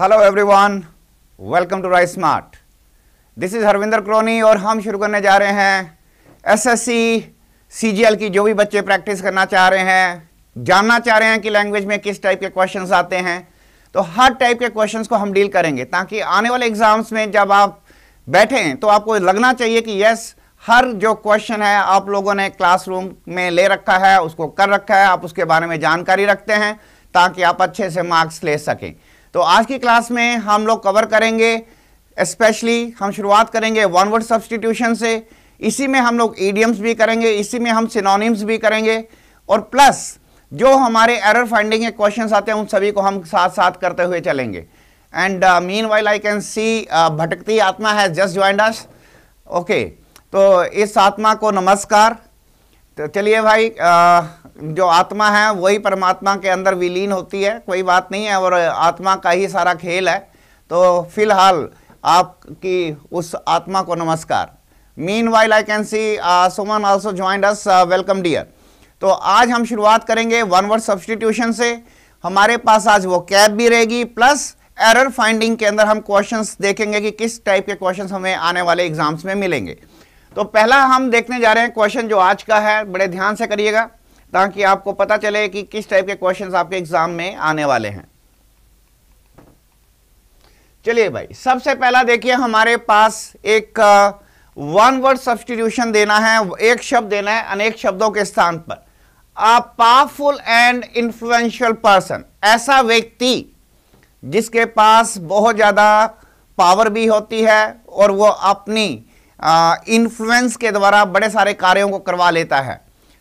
Hello everyone welcome to rise smart this is Harvinder Kroni और हम शुरू करने जा रहे हैं एसएससी सीजीएल की जो भी बच्चे प्रैक्टिस करना चाह रहे हैं जानना चाह रहे हैं कि लैंग्वेज में किस टाइप के क्वेश्चंस आते हैं तो हर टाइप के क्वेश्चंस को हम डील करेंगे ताकि आने वाले एग्जाम्स में जब आप बैठें तो आपको लगना चाहिए कि यस हर जो क्वेश्चन है आप लोगों ने क्लास में ले रखा है उसको कर रखा है आप उसके बारे में जानकारी रखते हैं ताकि आप अच्छे से मार्क्स ले सकें तो आज की क्लास में हम लोग कवर करेंगे स्पेशली हम शुरुआत करेंगे वन वर्ड सब्सटीट्यूशन से इसी में हम लोग ईडियम्स भी करेंगे इसी में हम सिनोनिम्स भी करेंगे और प्लस जो हमारे एरर फाइंडिंग के क्वेश्चन आते हैं उन सभी को हम साथ साथ करते हुए चलेंगे and mean while I can see भटकती आत्मा has just joined us okay तो इस आत्मा को नमस्कार तो चलिए भाई uh, जो आत्मा है वही परमात्मा के अंदर विलीन होती है कोई बात नहीं है और आत्मा का ही सारा खेल है तो फिलहाल आपकी उस आत्मा को नमस्कार mean while I can see Suman also join us welcome dear तो आज हम शुरुआत करेंगे वन वर्ड सब्सटीट्यूशन से हमारे पास आज वो कैब भी रहेगी प्लस एरर फाइंडिंग के अंदर हम क्वेश्चंस देखेंगे कि किस टाइप के क्वेश्चंस हमें आने वाले एग्जाम्स में मिलेंगे तो पहला हम देखने जा रहे हैं क्वेश्चन जो आज का है बड़े ध्यान से करिएगा ताकि आपको पता चले कि किस टाइप के क्वेश्चंस आपके एग्जाम में आने वाले हैं चलिए भाई सबसे पहला देखिए हमारे पास एक वन वर्ड सब्सटीट्यूशन देना है एक शब्द देना है अनेक शब्दों के स्थान पर a powerful and influential person ऐसा व्यक्ति जिसके पास बहुत ज़्यादा पावर भी होती है और वो अपनी इन्फ्लुएंस के द्वारा बड़े सारे कार्यों को करवा लेता है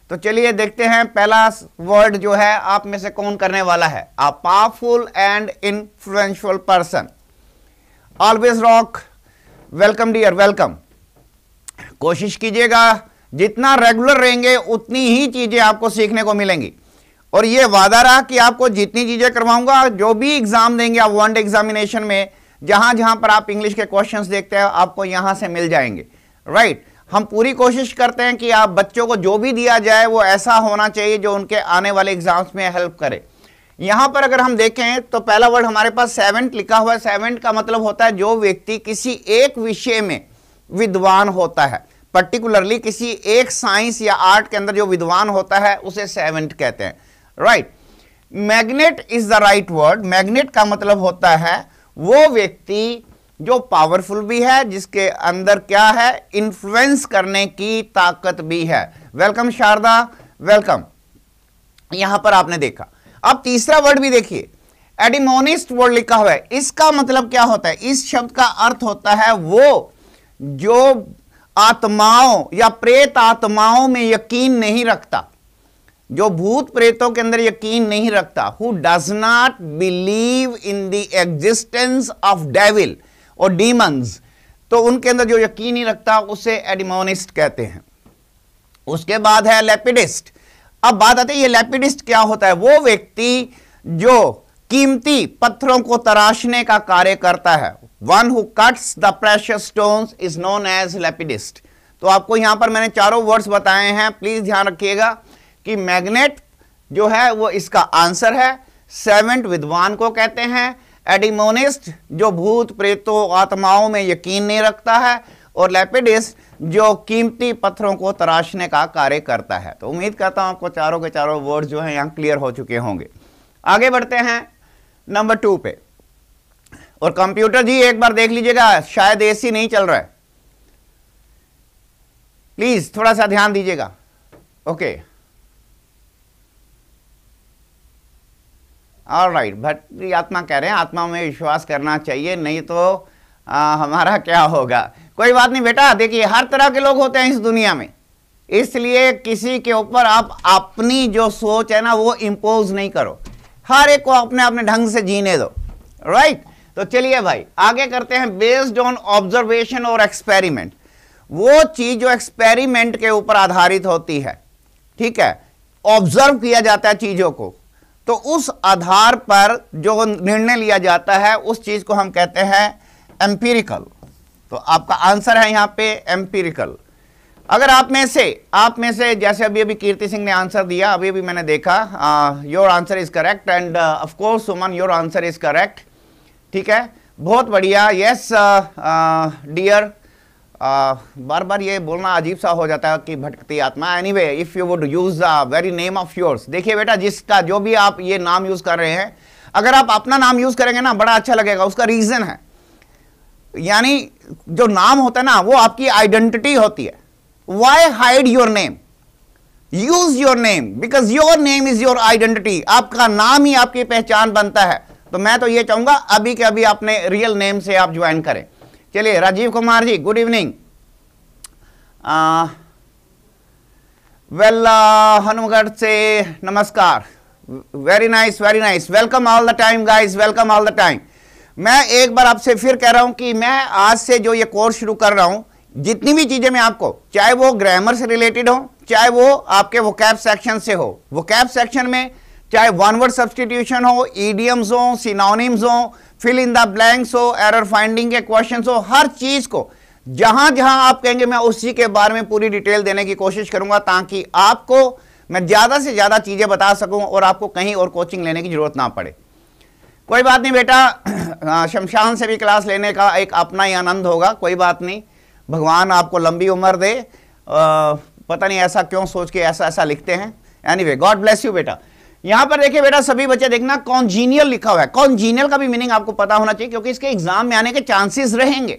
तो चलिए देखते हैं पहला वर्ड जो है आप में से कौन करने वाला है a powerful and influential person always rock welcome dear welcome कोशिश कीजिएगा जितना रेगुलर रहेंगे उतनी ही चीज़ें आपको सीखने को मिलेंगी और ये वादा रहा कि आपको जितनी चीज़ें करवाऊंगा जो भी एग्ज़ाम देंगे आप वन डे एग्जामिनेशन में जहां जहां पर आप इंग्लिश के क्वेश्चंस देखते हैं आपको यहां से मिल जाएंगे राइट right? हम पूरी कोशिश करते हैं कि आप बच्चों को जो भी दिया जाए वो ऐसा होना चाहिए जो उनके आने वाले एग्जाम्स में हेल्प करे यहाँ पर अगर हम देखें तो पहला वर्ड हमारे पास सेवेंट लिखा हुआ है सेवेंट का मतलब होता है जो व्यक्ति किसी एक विषय में विद्वान होता है पर्टिकुलरली किसी एक साइंस या आर्ट के अंदर जो विद्वान होता है उसे सेवेंट कहते हैं right magnet is the right word magnet का मतलब होता है वो व्यक्ति जो पावरफुल भी है जिसके अंदर क्या है इन्फ्लुएंस करने की ताकत भी है वेलकम शारदा वेलकम यहां पर आपने देखा अब तीसरा वर्ड भी देखिए एडिमोनिस्ट वर्ड लिखा हुआ है इसका मतलब क्या होता है इस शब्द का अर्थ होता है वो जो आत्माओं या प्रेत आत्माओं में यकीन नहीं रखता जो भूत प्रेतों के अंदर यकीन नहीं रखता who does not believe in the existence of devil और डीमंस तो उनके अंदर जो यकीन ही रखता उसे एडिमोनिस्ट कहते हैं उसके बाद है लेपिडिस्ट अब बात आती है ये लेपिडिस्ट क्या होता है वो व्यक्ति जो कीमती पत्थरों को तराशने का कार्य करता है one who cuts the precious stones is known as lapidist तो आपको यहां पर मैंने चारों वर्ड्स बताए हैं प्लीज ध्यान रखिएगा कि मैग्नेट जो है वो इसका आंसर है सेवेंट विद्वान को कहते हैं एडिमोनिस्ट जो भूत प्रेतों आत्माओं में यकीन नहीं रखता है और लेपिडिस्ट जो कीमती पत्थरों को तराशने का कार्य करता है तो उम्मीद करता हूँ आपको चारों के चारों वर्ड जो हैं यहाँ क्लियर हो चुके होंगे आगे बढ़ते हैं नंबर टू पे और कंप्यूटर जी एक बार देख लीजिएगा शायद एसी नहीं चल रहा है प्लीज़ थोड़ा सा ध्यान दीजिएगा ओके और राइट भक्ति आत्मा कह रहे हैं आत्मा में विश्वास करना चाहिए नहीं तो आ, हमारा क्या होगा कोई बात नहीं बेटा देखिए हर तरह के लोग होते हैं इस दुनिया में इसलिए किसी के ऊपर आप अपनी जो सोच है ना वो इम्पोज नहीं करो हर एक को अपने अपने ढंग से जीने दो राइट तो चलिए भाई आगे करते हैं बेस्ड ऑन ऑब्जर्वेशन और एक्सपेरिमेंट वो चीज़ जो एक्सपेरिमेंट के ऊपर आधारित होती है ठीक है ऑब्जर्व किया जाता है चीज़ों को तो उस आधार पर जो निर्णय लिया जाता है उस चीज़ को हम कहते हैं एम्पीरिकल तो आपका आंसर है यहां पे एम्पीरिकल अगर आप में से आप में से जैसे अभी अभी कीर्ति सिंह ने आंसर दिया अभी अभी मैंने देखा your answer is correct and of course Suman your answer is correct ठीक है बहुत बढ़िया यस डियर uh, uh, बार बार ये बोलना अजीब सा हो जाता है कि भटकती आत्मा anyway if you would use the very name of yours देखिए बेटा जिसका जो भी आप ये नाम यूज़ कर रहे हैं अगर आप अपना नाम यूज़ करेंगे ना बड़ा अच्छा लगेगा उसका रीज़न है यानी जो नाम होता है ना वो आपकी आइडेंटिटी होती है why hide your name use your name because your name is your identity आपका नाम ही आपकी पहचान बनता है तो मैं तो ये चाहूंगा अभी के अभी अपने रियल नेम से आप ज्वाइन करें चलिए Rajeev Kumar ji good evening well Hanumangarh से नमस्कार very nice very nice welcome all the time guys welcome all the time मैं एक बार आपसे फिर कह रहा हूं कि मैं आज से जो ये कोर्स शुरू कर रहा हूं जितनी भी चीज़ें मैं आपको चाहे वो ग्रामर से रिलेटेड हो चाहे वो आपके वो सेक्शन से हो वो सेक्शन में चाहे वन वर्ड सब्सटीट्यूशन हो ईडियम्स हो सिनोनिम्स हो फिल इन द ब्लैंक्स हो एरर फाइंडिंग के क्वेश्चंस हो हर चीज को जहां जहां आप कहेंगे मैं उसी के बारे में पूरी डिटेल देने की कोशिश करूंगा ताकि आपको मैं ज्यादा से ज्यादा चीजें बता सकूं और आपको कहीं और कोचिंग लेने की जरूरत ना पड़े कोई बात नहीं बेटा शमशान से भी क्लास लेने का एक अपना ही आनंद होगा कोई बात नहीं भगवान आपको लंबी उम्र दे आ, पता नहीं ऐसा क्यों सोच के ऐसा ऐसा लिखते हैं anyway god bless you बेटा यहां पर देखिए बेटा सभी बच्चे देखना कॉन्जीनियल लिखा हुआ है कॉन्जीनियल का भी मीनिंग आपको पता होना चाहिए क्योंकि इसके एग्जाम में आने के चांसेस रहेंगे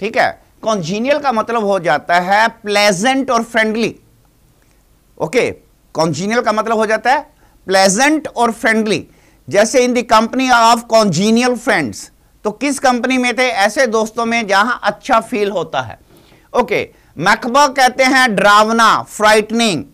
ठीक है कॉन्जीनियल का मतलब हो जाता है प्लेजेंट और फ्रेंडली ओके कॉन्जीनियल का मतलब हो जाता है प्लेजेंट और फ्रेंडली जैसे in the company of congenial friends तो किस कंपनी में थे ऐसे दोस्तों में जहां अच्छा फील होता है ओके मैकबा कहते हैं ड्रावना फ्राइटनिंग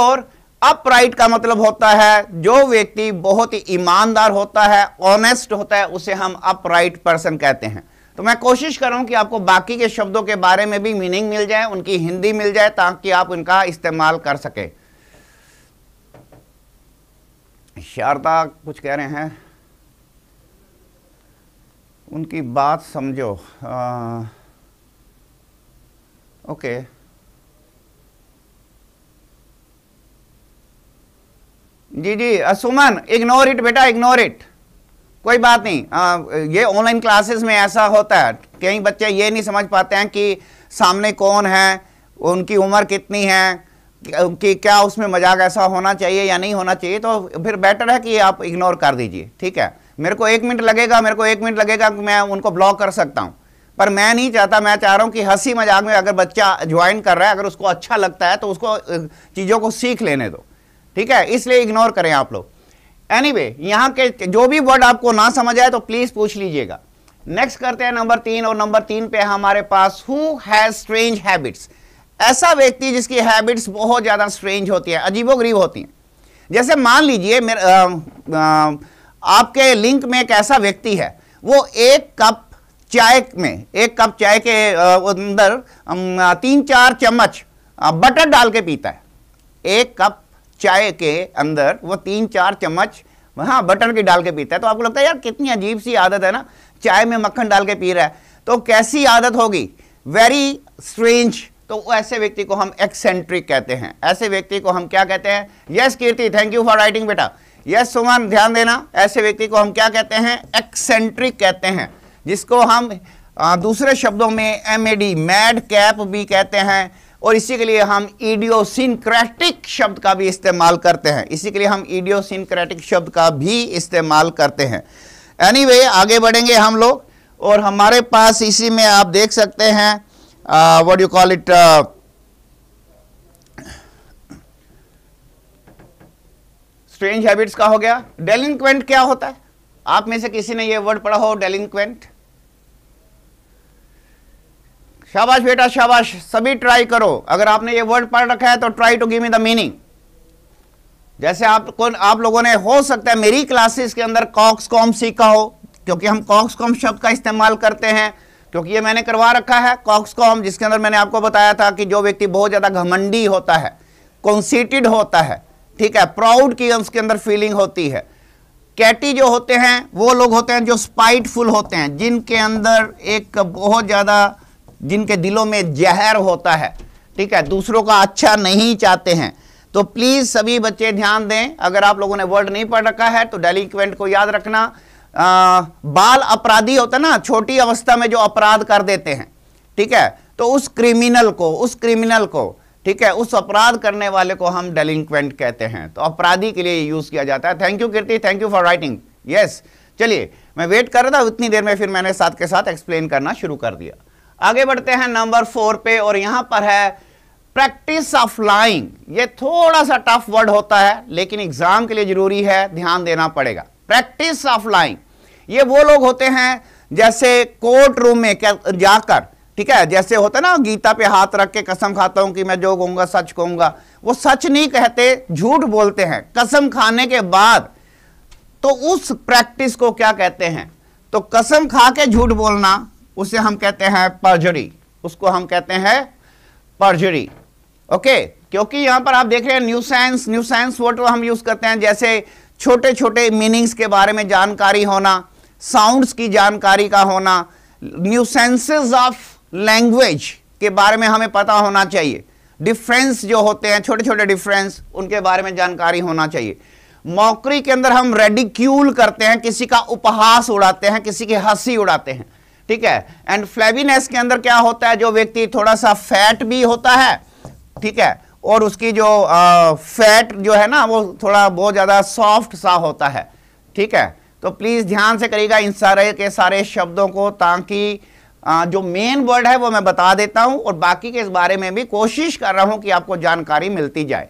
और अपराइट का मतलब होता है जो व्यक्ति बहुत ही ईमानदार होता है ऑनेस्ट होता है उसे हम अपराइट पर्सन कहते हैं तो मैं कोशिश कर रहा हूं कि आपको बाकी के शब्दों के बारे में भी मीनिंग मिल जाए उनकी हिंदी मिल जाए ताकि आप उनका इस्तेमाल कर सके शारदा कुछ कह रहे हैं उनकी बात समझो आ, ओके जी जी सुमन इग्नोर इट बेटा इग्नोर इट कोई बात नहीं आ, ये ऑनलाइन क्लासेस में ऐसा होता है कई बच्चे ये नहीं समझ पाते हैं कि सामने कौन है उनकी उम्र कितनी है कि क्या उसमें मजाक ऐसा होना चाहिए या नहीं होना चाहिए तो फिर बेटर है कि आप इग्नोर कर दीजिए ठीक है मेरे को एक मिनट लगेगा मेरे को एक मिनट लगेगा कि मैं उनको ब्लॉक कर सकता हूँ पर मैं नहीं चाहता मैं चाह रहा हूँ कि हंसी मजाक में अगर बच्चा ज्वाइन कर रहा है अगर उसको अच्छा लगता है तो उसको चीज़ों को सीख लेने दो ठीक है इसलिए इग्नोर करें आप लोग एनी वे यहाँ के जो भी वर्ड आपको ना समझ आए तो प्लीज़ पूछ लीजिएगा नेक्स्ट करते हैं नंबर तीन और नंबर तीन पे हमारे पास हु हैज स्ट्रेंज हैबिट्स ऐसा व्यक्ति जिसकी हैबिट्स बहुत ज़्यादा स्ट्रेंज होती है अजीबो गरीब होती है जैसे मान लीजिए आपके लिंक में एक ऐसा व्यक्ति है वो एक कप चाय में एक कप चाय के अंदर तीन चार चम्मच बटर डाल के पीता है एक कप चाय के अंदर वो तीन चार चम्मच हाँ बटर की डाल के पीता है तो आपको लगता है यार कितनी अजीब सी आदत है ना चाय में मक्खन डाल के पी रहा है तो कैसी आदत होगी वेरी स्ट्रेंज तो ऐसे व्यक्ति को हम एक्सेंट्रिक कहते हैं ऐसे व्यक्ति को हम क्या कहते हैं yes Kirti thank you for writing बेटा यस सुमन ध्यान देना ऐसे व्यक्ति को हम क्या कहते हैं एक्सेंट्रिक कहते हैं जिसको हम आ, दूसरे शब्दों में M A D madcap भी कहते हैं और इसी के लिए हम इडियोसिनक्रेटिक शब्द का भी इस्तेमाल करते हैं इसी के लिए हम इडियोसिनक्रेटिक शब्द का भी इस्तेमाल करते हैं एनी anyway, आगे बढ़ेंगे हम लोग और हमारे पास इसी में आप देख सकते हैं what you call it strange habits का हो गया डेलिंक्वेंट क्या होता है आप में से किसी ने ये वर्ड पढ़ा हो डेलिंक्वेंट शाबाश बेटा शाबाश सभी ट्राई करो अगर आपने ये वर्ड पढ़ रखा है तो try to give me the meaning जैसे कौन आप लोगों ने हो सकता है मेरी क्लासेस के अंदर कॉक्स कॉम सीखा हो क्योंकि हम कॉक्स कॉम शब्द का इस्तेमाल करते हैं क्योंकि ये मैंने करवा रखा है कॉक्स कॉम जिसके अंदर मैंने आपको बताया था कि जो व्यक्ति बहुत ज़्यादा घमंडी होता है कॉन्सीटेड होता है ठीक है प्राउड की उसके अंदर फीलिंग होती है कैटी जो होते हैं वो लोग होते हैं जो स्पाइटफुल होते हैं जिनके अंदर एक बहुत ज़्यादा जिनके दिलों में जहर होता है ठीक है दूसरों का अच्छा नहीं चाहते हैं तो प्लीज़ सभी बच्चे ध्यान दें अगर आप लोगों ने वर्ड नहीं पढ़ रखा है तो डेलीक्वेंट को याद रखना आ, बाल अपराधी होता है ना छोटी अवस्था में जो अपराध कर देते हैं ठीक है तो उस क्रिमिनल को उस क्रिमिनल को ठीक है उस अपराध करने वाले को हम डेलिंक्वेंट कहते हैं तो अपराधी के लिए यूज़ किया जाता है thank you Kirti thank you for writing yes चलिए मैं वेट कर रहा था उतनी देर में फिर मैंने साथ के साथ एक्सप्लेन करना शुरू कर दिया आगे बढ़ते हैं नंबर फोर पे और यहां पर है प्रैक्टिस ऑफ लाइंग ये थोड़ा सा टफ वर्ड होता है लेकिन एग्जाम के लिए जरूरी है ध्यान देना पड़ेगा प्रैक्टिस ऑफ लाइंग ये वो लोग होते हैं जैसे कोर्ट रूम में जाकर ठीक है जैसे होता है ना गीता पे हाथ रख के कसम खाता हूं कि मैं जो कहूंगा सच कहूंगा वो सच नहीं कहते झूठ बोलते हैं कसम खाने के बाद तो उस प्रैक्टिस को क्या कहते हैं तो कसम खा के झूठ बोलना उसे हम कहते हैं पर्जरी उसको हम कहते हैं पर्जरी ओके क्योंकि यहां पर आप देख रहे हैं new science new science word हम यूज़ करते हैं जैसे छोटे छोटे मीनिंग्स के बारे में जानकारी होना साउंड्स की जानकारी का होना न्यू सेंसेज ऑफ लैंग्वेज के बारे में हमें पता होना चाहिए डिफरेंस जो होते हैं छोटे छोटे डिफरेंस उनके बारे में जानकारी होना चाहिए मौकरी के अंदर हम रेडिक्यूल करते हैं किसी का उपहास उड़ाते हैं किसी की हंसी उड़ाते हैं ठीक है एंड फ्लैबीनेस के अंदर क्या होता है जो व्यक्ति थोड़ा सा फैट भी होता है ठीक है और उसकी जो आ, फैट जो है ना वो थोड़ा बहुत ज़्यादा सॉफ्ट सा होता है ठीक है तो प्लीज़ ध्यान से करिएगा इन सारे के सारे शब्दों को ताकि जो मेन वर्ड है वो मैं बता देता हूँ और बाकी के इस बारे में भी कोशिश कर रहा हूँ कि आपको जानकारी मिलती जाए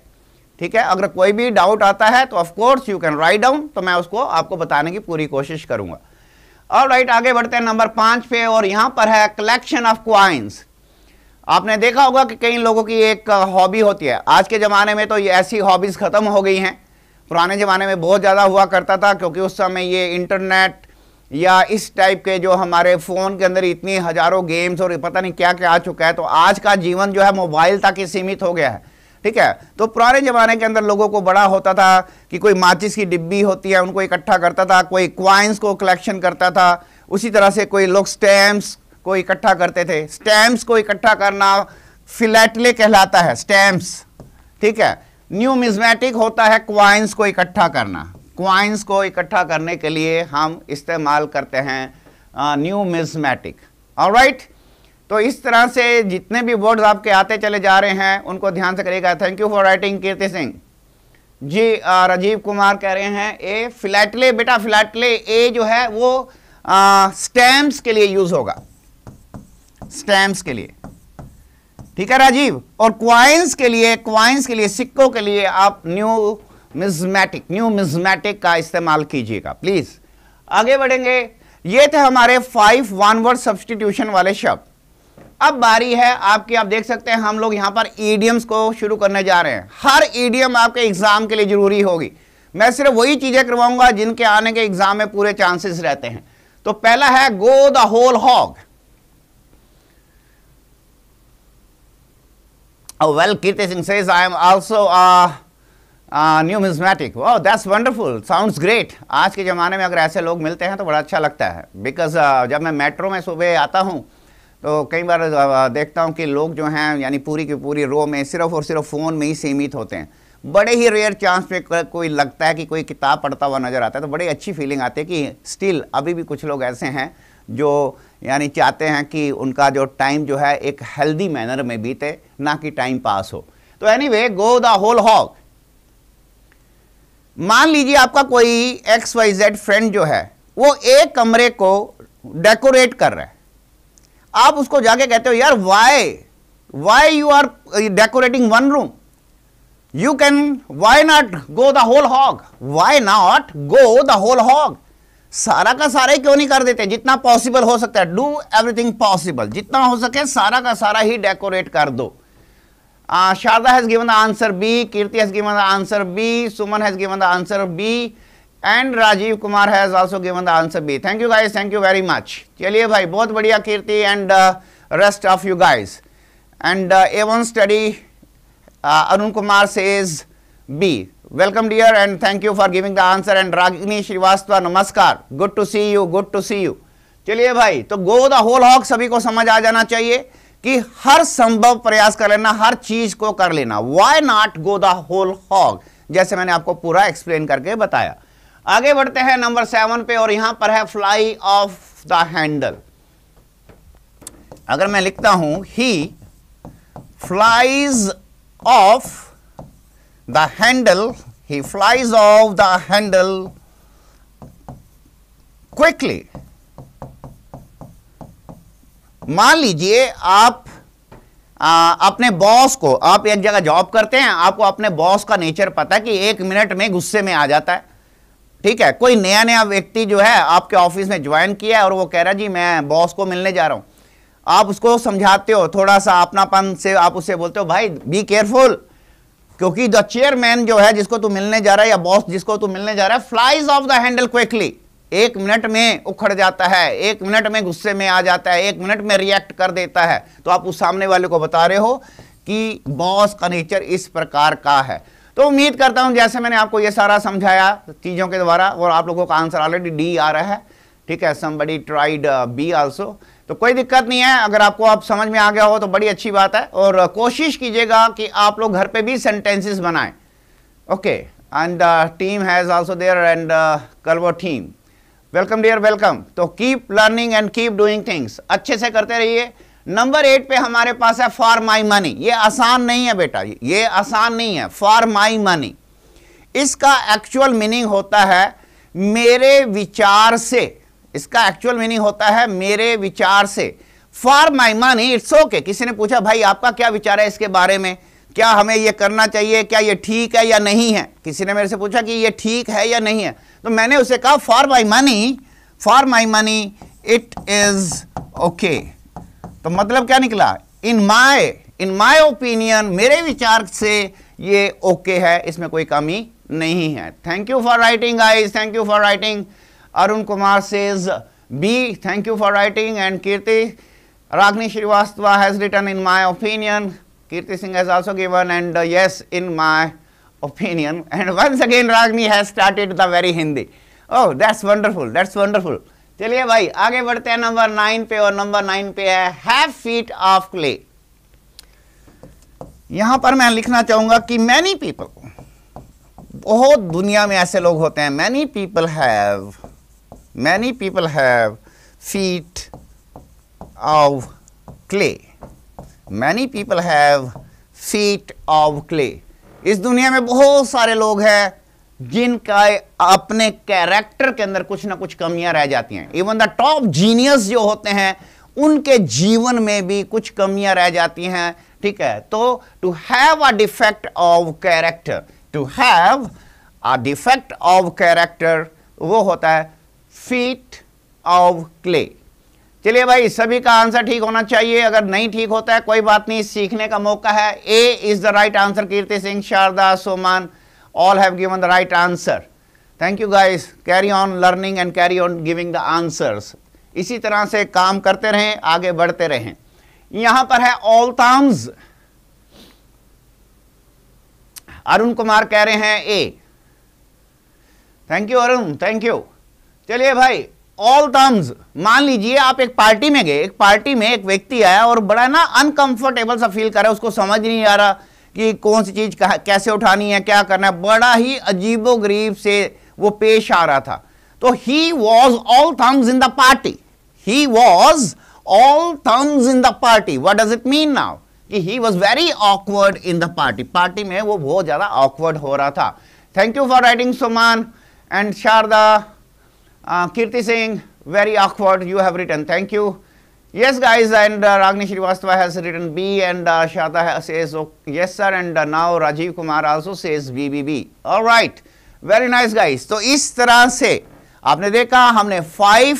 ठीक है अगर कोई भी डाउट आता है तो of course you can write down तो मैं उसको आपको बताने की पूरी कोशिश करूँगा और राइट आगे बढ़ते हैं नंबर पाँच पे और यहाँ पर है कलेक्शन ऑफ क्वाइंस आपने देखा होगा कि कई लोगों की एक हॉबी होती है आज के ज़माने में तो ये ऐसी हॉबीज़ ख़त्म हो गई हैं पुराने ज़माने में बहुत ज़्यादा हुआ करता था क्योंकि उस समय ये इंटरनेट या इस टाइप के जो हमारे फ़ोन के अंदर इतनी हज़ारों गेम्स और पता नहीं क्या क्या आ चुका है तो आज का जीवन जो है मोबाइल तक ही सीमित हो गया है ठीक है तो पुराने ज़माने के अंदर लोगों को बड़ा होता था कि कोई माचिस की डिब्बी होती है उनको इकट्ठा करता था कोई क्वाइंस को कलेक्शन करता था उसी तरह से कोई लोग स्टैम्प्स को इकट्ठा करते थे स्टैम्प्स को इकट्ठा करना फिलेटले कहलाता है स्टैम्प्स ठीक है न्यू मिजमेटिक होता है क्वाइंस को इकट्ठा करना क्वाइंस को इकट्ठा करने के लिए हम इस्तेमाल करते हैं न्यू मिजमेटिक और राइट तो इस तरह से जितने भी वर्ड्स आपके आते चले जा रहे हैं उनको ध्यान से करिएगा thank you for writing Kirti Singh ji Rajeev Kumar कह रहे हैं ए फ्लैटले बेटा फ्लैटले ए जो है वो स्टैम्प्स के लिए यूज होगा स्टैम्प्स के लिए ठीक है राजीव और क्वाइंस के लिए क्वाइंस के लिए सिक्कों के लिए आप न्यू मिजमेटिक न्यू मिजमेटिक का इस्तेमाल कीजिएगा प्लीज आगे बढ़ेंगे ये थे हमारे फाइव वन वर्ड सब्सटीट्यूशन वाले शब्द अब बारी है आपकी आप देख सकते हैं हम लोग यहां पर ईडीएम्स को शुरू करने जा रहे हैं हर ईडीएम आपके एग्जाम के लिए जरूरी होगी मैं सिर्फ वही चीजें करवाऊंगा जिनके आने के एग्जाम में पूरे चांसेस रहते हैं तो पहला है go the whole hog well Kirti Singh Singh says, I am also a, a new oh, आज के ज़माने में अगर ऐसे लोग मिलते हैं तो बड़ा अच्छा लगता है बिकॉज uh, जब मैं मेट्रो में सुबह आता हूँ तो कई बार देखता हूँ कि लोग जो हैं यानी पूरी की पूरी रो में सिर्फ और सिर्फ फ़ोन में ही सीमित होते हैं बड़े ही रेयर चांस पे कोई लगता है कि कोई किताब पढ़ता हुआ नज़र आता है तो बड़ी अच्छी फीलिंग आती है कि स्टिल अभी भी कुछ लोग ऐसे हैं जो यानी चाहते हैं कि उनका जो टाइम जो है एक हेल्दी मैनर में बीते ना कि टाइम पास हो तो anyway go the whole hog मान लीजिए आपका कोई एक्स वाई जेड फ्रेंड जो है वो एक कमरे को डेकोरेट कर रहा है आप उसको जाके कहते हो यार why why you are decorating one room you can why not go the whole hog why not go the whole hog सारा का सारा ही क्यों नहीं कर देते जितना पॉसिबल हो सकता है डू एवरीथिंग पॉसिबल जितना हो सके सारा का सारा ही डेकोरेट कर दो Sharda has given the answer B Kirti has given the answer B Suman has given the answer B and Rajeev Kumar has also given the answer B thank you guys thank you very much चलिए भाई बहुत बढ़िया Kirti and rest of you guys and A one study Arun Kumar is B welcome dear and thank you for giving the answer and Ragini Shrivastava नमस्कार good to see you good to see you चलिए भाई तो गो the whole hoc सभी को समझ आ जाना चाहिए कि हर संभव प्रयास कर लेना हर चीज को कर लेना why not go the whole hog जैसे मैंने आपको पूरा एक्सप्लेन करके बताया आगे बढ़ते हैं नंबर सेवन पे और यहां पर है फ्लाई ऑफ द हैंडल अगर मैं लिखता हूं he flies off the handle he flies off the handle quickly मान लीजिए आप आ, अपने बॉस को आप एक जगह जॉब करते हैं आपको अपने बॉस का नेचर पता है कि एक मिनट में गुस्से में आ जाता है ठीक है कोई नया नया व्यक्ति जो है आपके ऑफिस में ज्वाइन किया है और वो कह रहा जी मैं बॉस को मिलने जा रहा हूं आप उसको समझाते हो थोड़ा सा अपनापन से आप उससे बोलते हो भाई बी केयरफुल क्योंकि द चेयरमैन जो है जिसको तू मिलने जा रहा है या बॉस जिसको तू मिलने जा रहा है flies off the handle quickly एक मिनट में उखड़ जाता है एक मिनट में गुस्से में आ जाता है एक मिनट में रिएक्ट कर देता है तो आप उस सामने वाले को बता रहे हो कि बॉस का नेचर इस प्रकार का है तो उम्मीद करता हूं जैसे मैंने आपको ये सारा समझाया चीज़ों के द्वारा और आप लोगों का आंसर ऑलरेडी डी आ रहा है ठीक है समबडी ट्राइड बी आल्सो तो कोई दिक्कत नहीं है अगर आपको आप समझ में आ गया हो तो बड़ी अच्छी बात है और कोशिश कीजिएगा कि आप लोग घर पे भी सेंटेंसेस बनाएं okay and team has also there and कलवो टीम वेलकम डियर वेलकम तो keep learning and keep doing things अच्छे से करते रहिए नंबर एट पे हमारे पास है फॉर माई मनी ये आसान नहीं है बेटा ये आसान नहीं है फॉर माई मनी इसका एक्चुअल मीनिंग होता है मेरे विचार से इसका एक्चुअल मीनिंग होता है मेरे विचार से for my money it's okay किसी ने पूछा भाई आपका क्या विचार है इसके बारे में क्या हमें यह करना चाहिए क्या यह ठीक है या नहीं है किसी ने मेरे से पूछा कि यह ठीक है या नहीं है तो मैंने उसे कहा for my money for my money it is okay तो मतलब क्या निकला in my in my opinion मेरे विचार से ये ओके okay है इसमें कोई कमी नहीं है thank you for writing guys thank you for writing Arun Kumar says B thank you for writing and Kirti Ragini Shrivastava has written in my opinion Kirti Singh has also given and yes in my opinion and once again Ragini has started the very Hindi oh that's wonderful that's wonderful चलिए भाई आगे बढ़ते हैं number nine पे और number nine पे है have feet of clay यहां पर मैं लिखना चाहूंगा कि मैनी पीपल बहुत दुनिया में ऐसे लोग होते हैं many people have many people have feet of clay many people have feet of clay इस दुनिया में बहुत सारे लोग हैं जिनका अपने कैरेक्टर के अंदर कुछ ना कुछ कमियां रह जाती हैं इवन द टॉप जीनियस जो होते हैं उनके जीवन में भी कुछ कमियां रह जाती हैं ठीक है तो to have a defect of character to have a defect of character वो होता है फीट ऑफ क्ले चलिए भाई सभी का आंसर ठीक होना चाहिए अगर नहीं ठीक होता है कोई बात नहीं सीखने का मौका है A is the right answer Kirti Singh Sharda Soman all have given the right answer thank you guys carry on learning and carry on giving the answers इसी तरह से काम करते रहें आगे बढ़ते रहें यहां पर है ऑल थाम्स अरुण कुमार कह रहे हैं A thank you Arun thank you चलिए भाई ऑल थम्स मान लीजिए आप एक पार्टी में गए एक पार्टी में एक व्यक्ति आया और बड़ा ना अनकंफर्टेबल सा फील कर रहा है उसको समझ नहीं आ रहा कि कौन सी चीज़ कैसे उठानी है क्या करना है बड़ा ही अजीबो गरीब से वो पेश आ रहा था तो he was all thumbs in the party he was all thumbs in the party what does it mean now कि he was very awkward in the party party में वो बहुत ज़्यादा ऑकवर्ड हो रहा था thank you for writing Suman and Sharda Kirti Singh very awkward you have written thank you Yes, guys, and uh, Ragni Shrivastava has written B, and uh, Shata says oh, yes, sir, and uh, now Rajiv Kumar also says BBB. All right, very nice, guys. तो इस तरह से आपने देखा हमने five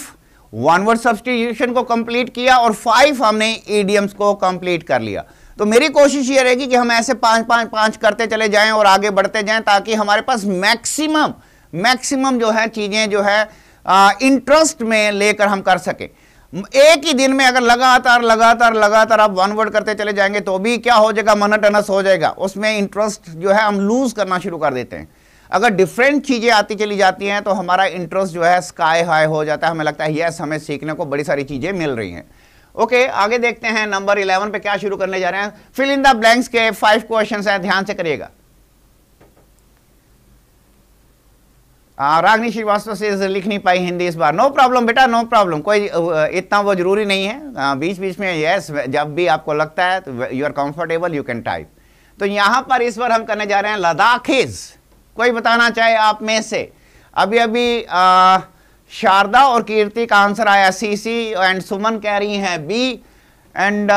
one word substitution को complete किया और फाइव हमने ईडियम्स को कंप्लीट कर लिया तो मेरी कोशिश ये रहेगी कि हम ऐसे पांच पांच पांच करते चले जाएं और आगे बढ़ते जाएं ताकि हमारे पास मैक्सिमम मैक्सिमम जो है चीज़ें जो है इंटरेस्ट uh, में लेकर हम कर सकें एक ही दिन में अगर लगातार लगातार लगातार आप वन वर्ड करते चले जाएंगे तो भी क्या हो जाएगा मनटनस हो जाएगा उसमें इंटरेस्ट जो है हम लूज करना शुरू कर देते हैं अगर डिफरेंट चीज़ें आती चली जाती हैं तो हमारा इंटरेस्ट जो है स्काई हाई हो जाता है हमें लगता है यस हमें सीखने को बड़ी सारी चीज़ें मिल रही हैं ओके okay, आगे देखते हैं नंबर इलेवन पे क्या शुरू करने जा रहे हैं फिल इन द ब्लैंक्स के फाइव क्वेश्चन हैं ध्यान से करिएगा रागनी श्रीवास्तव से लिख नहीं पाई हिंदी इस बार नो प्रॉब्लम बेटा नो प्रॉब्लम कोई इतना वो जरूरी नहीं है बीच बीच में यस जब भी आपको लगता है तो you are comfortable you can type तो यहाँ पर इस बार हम करने जा रहे हैं लद्दाखीज कोई बताना चाहे आप में से अभी अभी शारदा और कीर्ति का आंसर आया सी सी एंड सुमन कह रही हैं बी एंड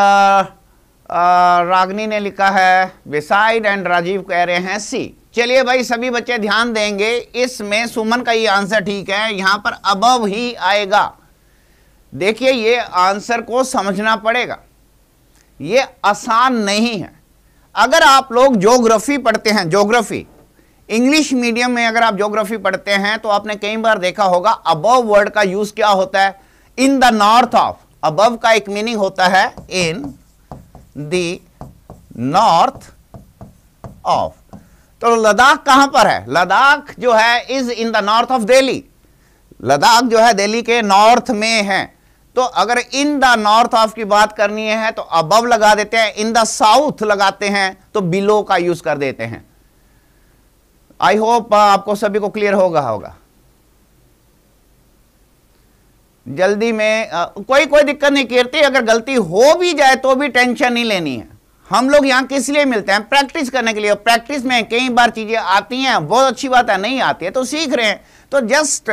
रागनी ने लिखा है विसाइड एंड राजीव कह रहे हैं सी चलिए भाई सभी बच्चे ध्यान देंगे इसमें सुमन का ये आंसर ठीक है यहां पर अबव ही आएगा देखिए ये आंसर को समझना पड़ेगा ये आसान नहीं है अगर आप लोग ज्योग्राफी पढ़ते हैं ज्योग्राफी इंग्लिश मीडियम में अगर आप ज्योग्राफी पढ़ते हैं तो आपने कई बार देखा होगा अबव वर्ड का यूज क्या होता है in the north of above का एक मीनिंग होता है इन द नॉर्थ ऑफ तो लद्दाख कहां पर है लद्दाख जो है is in the north of Delhi Ladakh जो है दिल्ली के नॉर्थ में है तो अगर इन द नॉर्थ ऑफ की बात करनी है तो अबव लगा देते हैं इन द साउथ लगाते हैं तो बिलो का यूज कर देते हैं आई होप uh, आपको सभी को क्लियर होगा होगा जल्दी में आ, uh, कोई कोई दिक्कत नहीं करती अगर गलती हो भी जाए तो भी टेंशन नहीं लेनी है हम लोग यहाँ किस लिए मिलते हैं प्रैक्टिस करने के लिए प्रैक्टिस में कई बार चीज़ें आती हैं बहुत अच्छी बात है नहीं आती है तो सीख रहे हैं तो just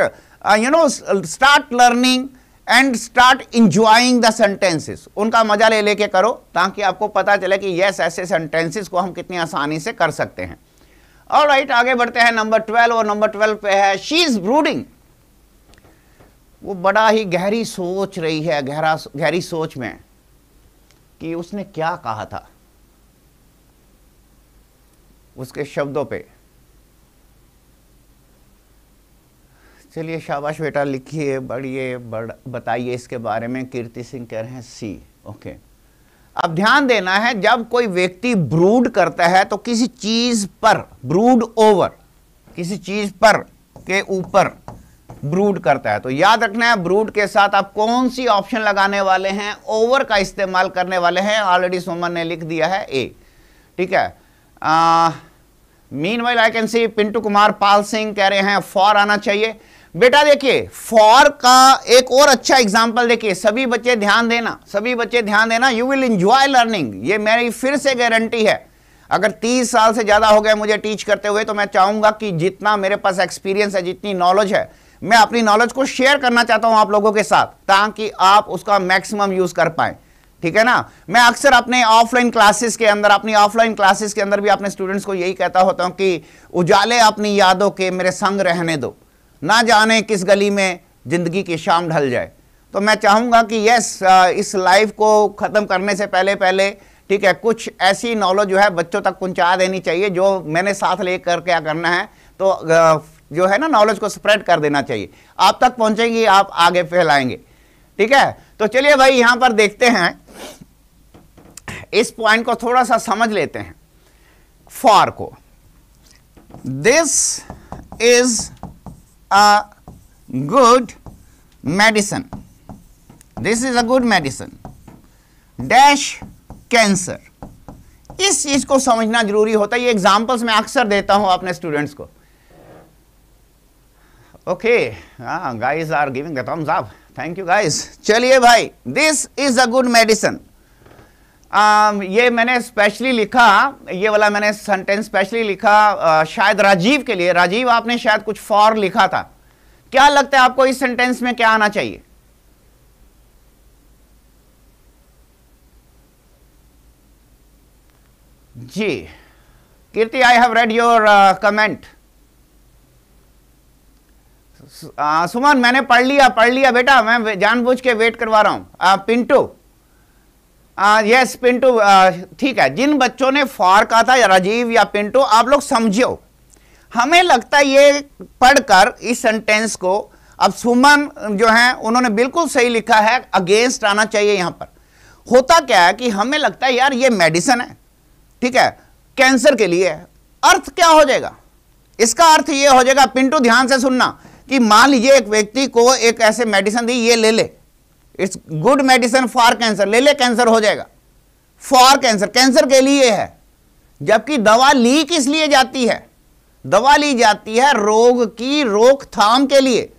you know start learning and start enjoying the sentences उनका मजा ले लेके करो ताकि आपको पता चले कि यस ऐसे सेंटेंसेस को हम कितनी आसानी से कर सकते हैं और राइट आगे बढ़ते हैं नंबर ट्वेल्व और नंबर ट्वेल्व पे है शी इज ब्रूडिंग वो बड़ा ही गहरी सोच रही है गहरा गहरी सोच में कि उसने क्या कहा था उसके शब्दों पे चलिए शाबाश बेटा लिखिए बढ़िए बढ़ बताइए इसके बारे में कीर्ति सिंह कह रहे हैं सी ओके अब ध्यान देना है जब कोई व्यक्ति ब्रूड करता है तो किसी चीज पर ब्रूड ओवर किसी चीज पर के ऊपर ब्रूड करता है तो याद रखना है ब्रूड के साथ आप कौन सी ऑप्शन लगाने वाले हैं ओवर का इस्तेमाल करने वाले हैं ऑलरेडी सोमन ने लिख दिया है ए ठीक है आ, mean while I can see Pintu Kumar Pal Singh कह रहे हैं फॉर आना चाहिए बेटा देखिए फॉर का एक और अच्छा एग्जाम्पल देखिए सभी बच्चे ध्यान देना सभी बच्चे ध्यान देना यू विल इंजॉय लर्निंग ये मेरी फिर से गारंटी है अगर 30 साल से ज़्यादा हो गया मुझे टीच करते हुए तो मैं चाहूंगा कि जितना मेरे पास एक्सपीरियंस है जितनी नॉलेज है मैं अपनी नॉलेज को शेयर करना चाहता हूं आप लोगों के साथ ताकि आप उसका मैक्सिमम यूज़ कर पाएं ठीक है ना मैं अक्सर अपने ऑफलाइन क्लासेस के अंदर अपनी ऑफलाइन क्लासेस के अंदर भी अपने स्टूडेंट्स को यही कहता होता हूं कि उजाले अपनी यादों के मेरे संग रहने दो ना जाने किस गली में ज़िंदगी की शाम ढल जाए तो मैं चाहूंगा कि यस इस लाइफ को ख़त्म करने से पहले पहले ठीक है कुछ ऐसी नॉलेज जो है बच्चों तक पहुँचा देनी चाहिए जो मैंने साथ ले कर क्या करना है तो जो है ना नॉलेज को स्प्रेड कर देना चाहिए आप तक पहुँचेगी आप आगे फैलाएंगे ठीक है तो चलिए भाई यहां पर देखते हैं इस पॉइंट को थोड़ा सा समझ लेते हैं फॉर को this is a good medicine this is a good medicine dash cancer इस चीज को समझना जरूरी होता है ये एग्जांपल्स मैं अक्सर देता हूं अपने स्टूडेंट्स को okay guys are giving thumbs up thank you guys चलिए भाई this is a good medicine uh, um, ये मैंने स्पेशली लिखा ये वाला मैंने सेंटेंस स्पेशली लिखा आ, uh, शायद राजीव के लिए राजीव आपने शायद कुछ फॉर लिखा था क्या लगता है आपको इस सेंटेंस में क्या आना चाहिए जी Kirti I have read your comment Suman मैंने पढ़ लिया पढ़ लिया बेटा मैं जानबूझ के वेट करवा रहा हूं uh, पिंटू यस पिंटू ठीक है जिन बच्चों ने फॉर कहा था या राजीव या पिंटू आप लोग समझो हमें लगता है ये पढ़कर इस सेंटेंस को अब सुमन जो है उन्होंने बिल्कुल सही लिखा है अगेंस्ट आना चाहिए यहां पर होता क्या है कि हमें लगता है यार ये मेडिसिन है ठीक है कैंसर के लिए अर्थ क्या हो जाएगा इसका अर्थ ये हो जाएगा पिंटू ध्यान से सुनना कि मान लीजिए एक व्यक्ति को एक ऐसे मेडिसिन दी ये ले ले it's good medicine for cancer ले ले कैंसर हो जाएगा फॉर कैंसर कैंसर के लिए है जबकि दवा ली किस लिए जाती है दवा ली जाती है रोग की रोकथाम के लिए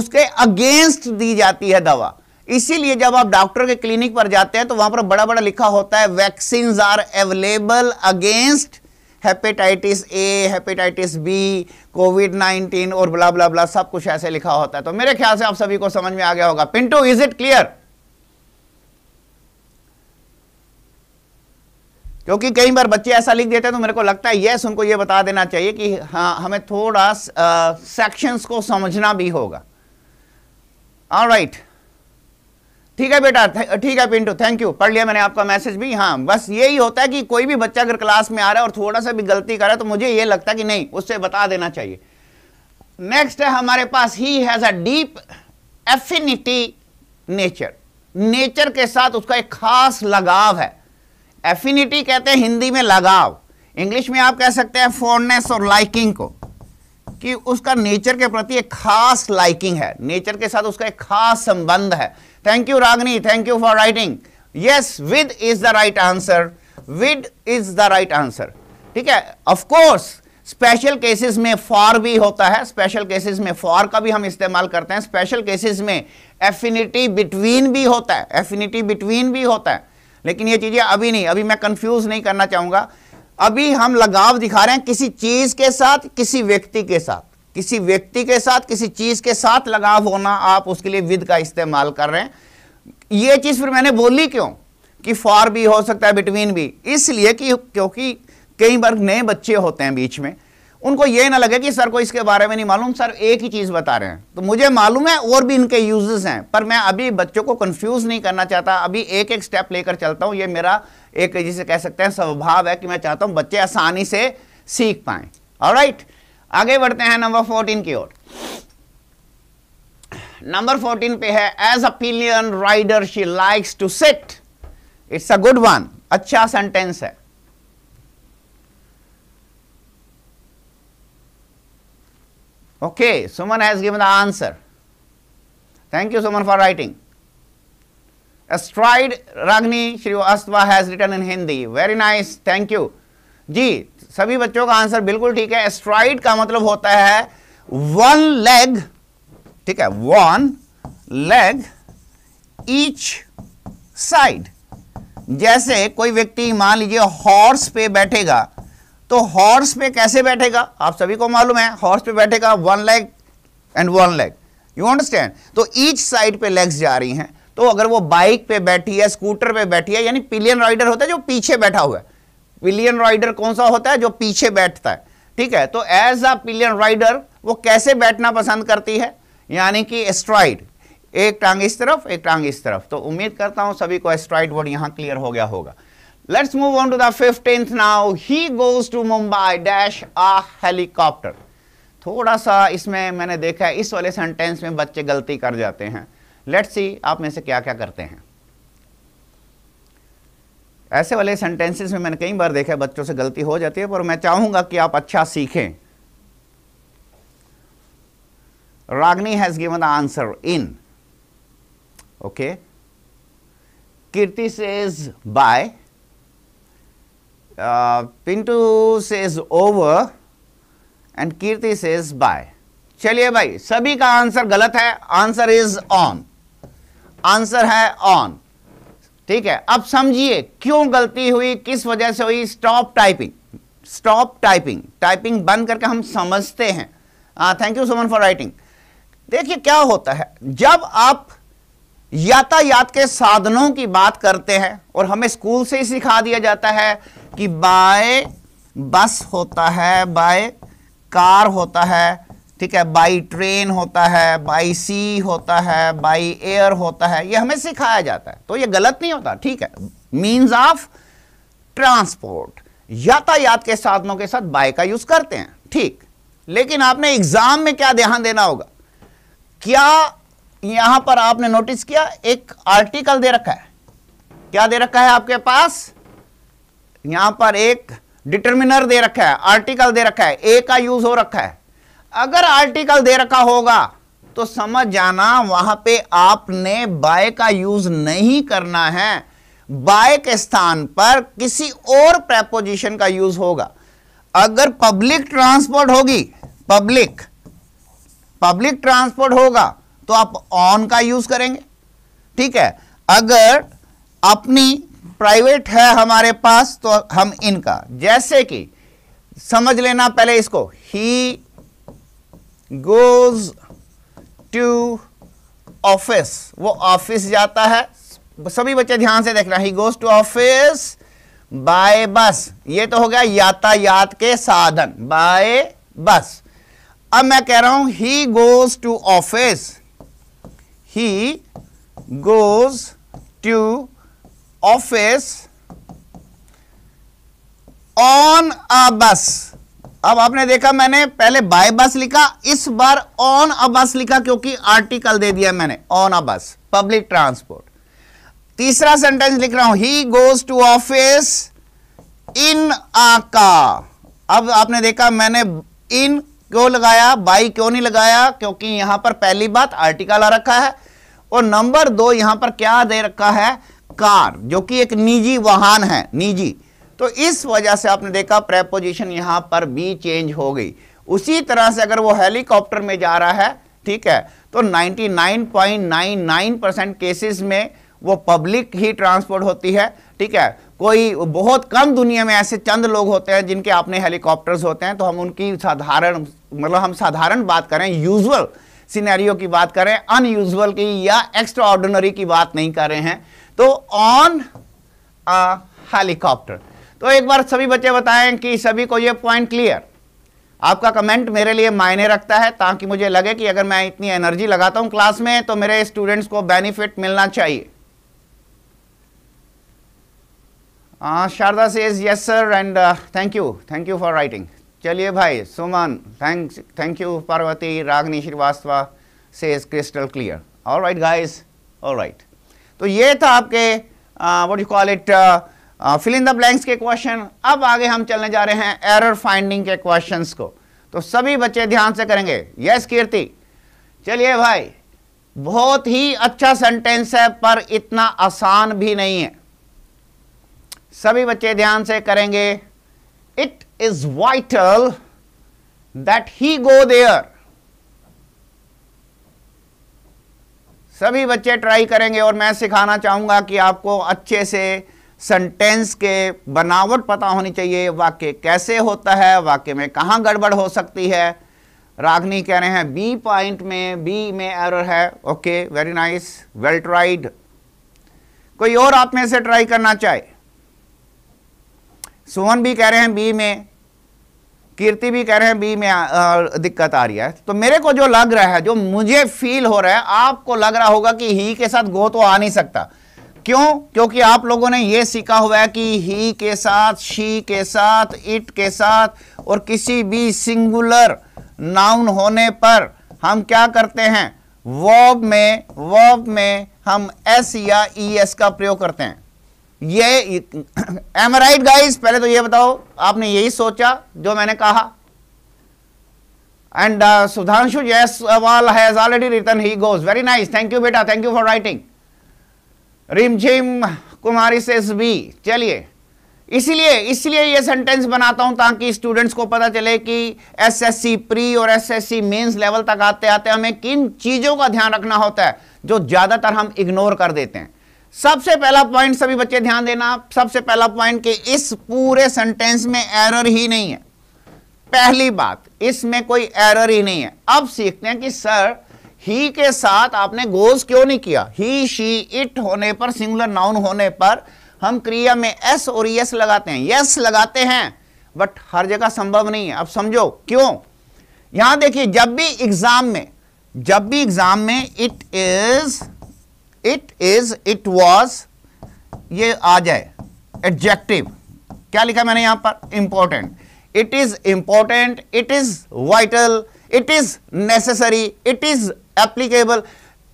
उसके अगेंस्ट दी जाती है दवा इसीलिए जब आप डॉक्टर के क्लिनिक पर जाते हैं तो वहां पर बड़ा बड़ा लिखा होता है vaccine are available against hepatitis A hepatitis B covid 19 और ब्ला ब्ला ब्ला सब कुछ ऐसे लिखा होता है तो मेरे ख्याल से आप सभी को समझ में आ गया होगा पिंटू इज इट क्लियर क्योंकि कई बार बच्चे ऐसा लिख देते हैं तो मेरे को लगता है यस उनको ये बता देना चाहिए कि हाँ हमें थोड़ा सेक्शंस को समझना भी होगा राइट ठीक है बेटा ठीक है पिंटू थैंक यू पढ़ लिया मैंने आपका मैसेज भी हाँ बस यही होता है कि कोई भी बच्चा अगर क्लास में आ रहा है और थोड़ा सा भी गलती करा तो मुझे ये लगता है कि नहीं उससे बता देना चाहिए नेक्स्ट है हमारे पास he has a deep affinity nature nature के साथ उसका एक खास लगाव है एफिनिटी कहते हैं हिंदी में लगाव इंग्लिश में आप कह सकते हैं फोननेस और लाइकिंग को कि उसका नेचर के प्रति एक खास लाइकिंग है नेचर के साथ उसका एक खास संबंध है thank you Ragini thank you for writing yes with is the right answer with is the right answer ठीक है ऑफकोर्स स्पेशल केसेस में फॉर भी होता है स्पेशल केसेस में फॉर का भी हम इस्तेमाल करते हैं स्पेशल केसेस में एफिनिटी बिटवीन भी होता है एफिनिटी बिटवीन भी होता है लेकिन ये चीज़ें अभी नहीं अभी मैं कंफ्यूज नहीं करना चाहूंगा अभी हम लगाव दिखा रहे हैं किसी चीज़ के साथ किसी व्यक्ति के साथ किसी व्यक्ति के साथ किसी चीज के साथ लगाव होना आप उसके लिए विद का इस्तेमाल कर रहे हैं यह चीज फिर मैंने बोली क्यों कि फॉर भी हो सकता है बिटवीन भी इसलिए कि क्योंकि कई बार नए बच्चे होते हैं बीच में उनको यह ना लगे कि सर को इसके बारे में नहीं मालूम सर एक ही चीज़ बता रहे हैं तो मुझे मालूम है और भी इनके यूजेस हैं पर मैं अभी बच्चों को कंफ्यूज नहीं करना चाहता अभी एक एक स्टेप लेकर चलता हूं यह मेरा एक जिसे कह सकते हैं स्वभाव है कि मैं चाहता हूं बच्चे आसानी से सीख पाए और राइट आगे बढ़ते हैं नंबर फोर्टीन की ओर नंबर फोर्टीन पे है as a pillion rider she likes to set it's a good one अच्छा सेंटेंस है okay Suman has given the answer thank you Suman for writing stride Ragini Shrivastava has written in Hindi very nice thank you जी सभी बच्चों का answer बिल्कुल ठीक है एस्ट्राइड का मतलब होता है वन लेग ठीक है वन लेग ईच साइड जैसे कोई व्यक्ति मान लीजिए हॉर्स पे बैठेगा तो हॉर्स पे कैसे बैठेगा आप सभी को मालूम है हॉर्स पे बैठेगा one leg and one leg you understand तो ईच साइड पे लेग्स जा रही हैं तो अगर वो बाइक पे बैठी है स्कूटर पे बैठी है यानी पिलियन राइडर होता है जो पीछे बैठा हुआ है पिलियन राइडर कौन सा होता है जो पीछे बैठता है ठीक है तो एज अ पिलियन राइडर वो कैसे बैठना पसंद करती है यानी कि स्ट्राइड एक टांग इस तरफ एक टांग इस तरफ तो उम्मीद करता हूं सभी को स्ट्राइड वर्ड यहां क्लियर हो गया होगा let's move on to the fifteenth now he goes to Mumbai dash a helicopter थोड़ा सा इसमें मैंने देखा है इस वाले सेंटेंस में बच्चे गलती कर जाते हैं लेट्स सी आप में से क्या क्या करते हैं ऐसे वाले सेंटेंसेस में मैंने कई बार देखा है बच्चों से गलती हो जाती है पर मैं चाहूंगा कि आप अच्छा सीखें given the answer in okay Kirti से इज बाय पिंटू से इज ओवर एंड कीर्ति से इज बाय चलिए भाई सभी का आंसर गलत है आंसर इज ऑन आंसर है ऑन ठीक है अब समझिए क्यों गलती हुई किस वजह से हुई stop typing stop typing typing बंद करके हम समझते हैं thank you much for writing देखिए क्या होता है जब आप यातायात के साधनों की बात करते हैं और हमें स्कूल से ही सिखा दिया जाता है कि बाय बस होता है बाय कार होता है ठीक है बाई ट्रेन होता है बाई सी होता है बाई एयर होता है ये हमें सिखाया जाता है तो ये गलत नहीं होता ठीक है मीन्स ऑफ ट्रांसपोर्ट यातायात के साधनों के साथ बाई का यूज करते हैं ठीक लेकिन आपने एग्जाम में क्या ध्यान देना होगा क्या यहां पर आपने नोटिस किया एक आर्टिकल दे रखा है क्या दे रखा है आपके पास यहां पर एक डिटर्मिनर दे रखा है आर्टिकल दे रखा है ए का यूज हो रखा है अगर आर्टिकल दे रखा होगा तो समझ जाना वहां पे आपने बाय का यूज नहीं करना है बाय के स्थान पर किसी और प्रेपोजिशन का यूज होगा अगर पब्लिक ट्रांसपोर्ट होगी पब्लिक पब्लिक ट्रांसपोर्ट होगा तो आप ऑन का यूज करेंगे ठीक है अगर अपनी प्राइवेट है हमारे पास तो हम इनका जैसे कि समझ लेना पहले इसको ही goes to ऑफिस वो ऑफिस जाता है सभी बच्चे ध्यान से देखना he goes to office by bus ये तो हो गया यातायात के साधन बाय बस अब मैं कह रहा हूं he goes to office he goes to office on a bus अब आपने देखा मैंने पहले बाय बस लिखा इस बार ऑन अ बस लिखा क्योंकि आर्टिकल दे दिया मैंने ऑन अ बस पब्लिक ट्रांसपोर्ट तीसरा सेंटेंस लिख रहा हूं he goes to office in आ का अब आपने देखा मैंने इन क्यों लगाया बाई क्यों नहीं लगाया क्योंकि यहां पर पहली बात आर्टिकल आ रखा है और नंबर दो यहां पर क्या दे रखा है कार जो कि एक निजी वाहन है निजी तो इस वजह से आपने देखा प्रेपोजिशन यहां पर बी चेंज हो गई उसी तरह से अगर वो हेलीकॉप्टर में जा रहा है ठीक है तो 99.99 परसेंट केसेस में वो पब्लिक ही ट्रांसपोर्ट होती है ठीक है कोई बहुत कम दुनिया में ऐसे चंद लोग होते हैं जिनके अपने हेलीकॉप्टर्स होते हैं तो हम उनकी साधारण मतलब हम साधारण बात करें यूजुअल सिनेरियो की बात करें अनयूजुअल की या एक्स्ट्रा ऑर्डिनरी की बात नहीं कर रहे हैं तो ऑन हेलीकॉप्टर तो एक बार सभी बच्चे बताएं कि सभी को ये पॉइंट क्लियर आपका कमेंट मेरे लिए मायने रखता है ताकि मुझे लगे कि अगर मैं इतनी एनर्जी लगाता हूं क्लास में तो मेरे स्टूडेंट्स को बेनिफिट मिलना चाहिए Sharda says yes sir and thank you thank you for writing चलिए भाई Suman thank thank you Parvati Ragini Shrivastava says crystal clear all right guys all right तो ये था आपके what you call it fill in the blanks के क्वेश्चन अब आगे हम चलने जा रहे हैं एरर फाइंडिंग के क्वेश्चंस को तो सभी बच्चे ध्यान से करेंगे यस कीर्ति चलिए भाई बहुत ही अच्छा सेंटेंस है पर इतना आसान भी नहीं है सभी बच्चे ध्यान से करेंगे it is vital that he go there सभी बच्चे ट्राई करेंगे और मैं सिखाना चाहूंगा कि आपको अच्छे से सेंटेंस के बनावट पता होनी चाहिए वाक्य कैसे होता है वाक्य में कहाँ गड़बड़ हो सकती है रागनी कह रहे हैं बी पॉइंट में बी में एरर है okay very nice well tried कोई और आप में से ट्राई करना चाहे सुमन भी कह रहे हैं बी में कीर्ति भी कह रहे हैं बी में दिक्कत आ रही है तो मेरे को जो लग रहा है जो मुझे फील हो रहा है आपको लग रहा होगा कि ही के साथ गो तो आ नहीं सकता क्यों क्योंकि आप लोगों ने यह सीखा हुआ है कि ही के साथ शी के साथ इट के साथ और किसी भी सिंगुलर नाउन होने पर हम क्या करते हैं वर्ब में वर्ब में हम एस या ई एस का प्रयोग करते हैं ये एम राइट गाइज पहले तो ये बताओ आपने यही सोचा जो मैंने कहा एंड uh, सुधांशु सवाल has already written he goes very nice thank you बेटा thank you for writing Rimjhim Kumari से बी चलिए इसीलिए इसलिए ये सेंटेंस बनाता हूं ताकि स्टूडेंट्स को पता चले कि एसएससी प्री और एसएससी मेंस लेवल तक आते आते हमें किन चीज़ों का ध्यान रखना होता है जो ज़्यादातर हम इग्नोर कर देते हैं सबसे पहला पॉइंट सभी बच्चे ध्यान देना सबसे पहला पॉइंट कि इस पूरे सेंटेंस में एरर ही नहीं है पहली बात इसमें कोई एरर ही नहीं है अब सीखते हैं कि सर ही के साथ आपने गोज क्यों नहीं किया ही शी इट होने पर सिंगुलर नाउन होने पर हम क्रिया में एस और यस e लगाते हैं यस लगाते हैं बट हर जगह संभव नहीं है अब समझो क्यों यहां देखिए जब भी एग्जाम में जब भी एग्जाम में it is it is it was ये आ जाए एडजेक्टिव क्या लिखा मैंने यहां पर important it is important it is vital it is necessary it is applicable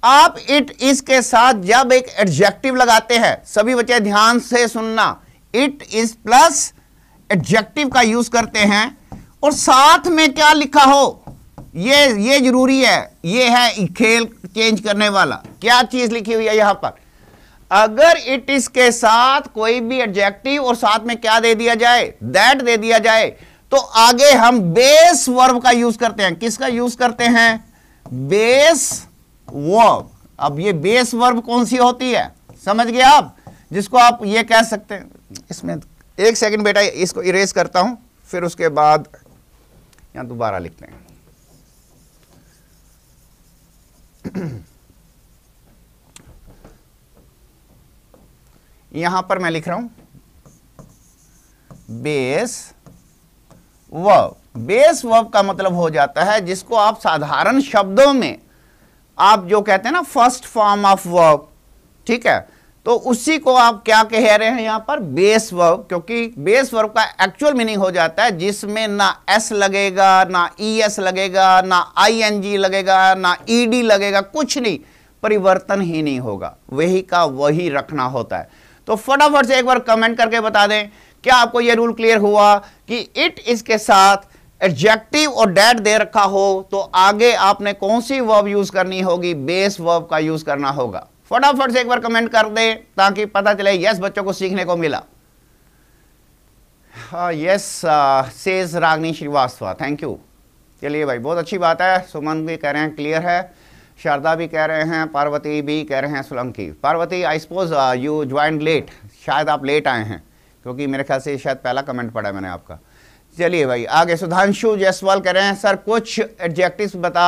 आप इट इज के साथ जब एक एडजेक्टिव लगाते हैं सभी बच्चे ध्यान से सुनना इट इज प्लस एडजेक्टिव का यूज करते हैं और साथ में क्या लिखा हो ये ये जरूरी है ये है खेल चेंज करने वाला क्या चीज लिखी हुई है यहां पर अगर इट इज के साथ कोई भी एडजेक्टिव और साथ में क्या दे दिया जाए दैट दे दिया जाए तो आगे हम बेस वर्ब का यूज करते हैं किसका यूज करते हैं बेस वर्ब अब ये बेस वर्ब कौन सी होती है समझ गए आप जिसको आप ये कह सकते हैं इसमें एक सेकंड बेटा इसको इरेज करता हूं फिर उसके बाद यहां दोबारा लिखते हैं यहां पर मैं लिख रहा हूं बेस वर्ब बेस वर्ब का मतलब हो जाता है जिसको आप साधारण शब्दों में आप जो कहते हैं ना फर्स्ट फॉर्म ऑफ वर्ब ठीक है तो उसी को आप क्या कह रहे हैं यहां पर बेस वर्ब क्योंकि बेस वर्ब का एक्चुअल मीनिंग हो जाता है जिसमें ना एस लगेगा ना ई एस लगेगा ना आई एन जी लगेगा ना ई डी लगेगा कुछ नहीं परिवर्तन ही नहीं होगा वही का वही रखना होता है तो फटाफट से एक बार कमेंट करके बता दें क्या आपको यह रूल क्लियर हुआ कि इट इसके साथ एडजेक्टिव और डेट दे रखा हो तो आगे आपने कौन सी वर्ब यूज करनी होगी बेस वर्ब का यूज करना होगा फटाफट से एक बार कमेंट कर दे ताकि पता चले यस बच्चों को सीखने को मिला यस हाँ, says uh, Ragini Shrivastava thank you चलिए भाई बहुत अच्छी बात है सुमन भी कह रहे हैं क्लियर है शारदा भी कह रहे हैं पार्वती भी कह रहे हैं Solanki Parvati I suppose you join late शायद आप लेट आए हैं क्योंकि मेरे ख्याल से शायद पहला कमेंट पड़ा है मैंने आपका चलिए भाई आगे सुधांशु जयसवाल कह रहे हैं सर कुछ एडजेक्टिव बता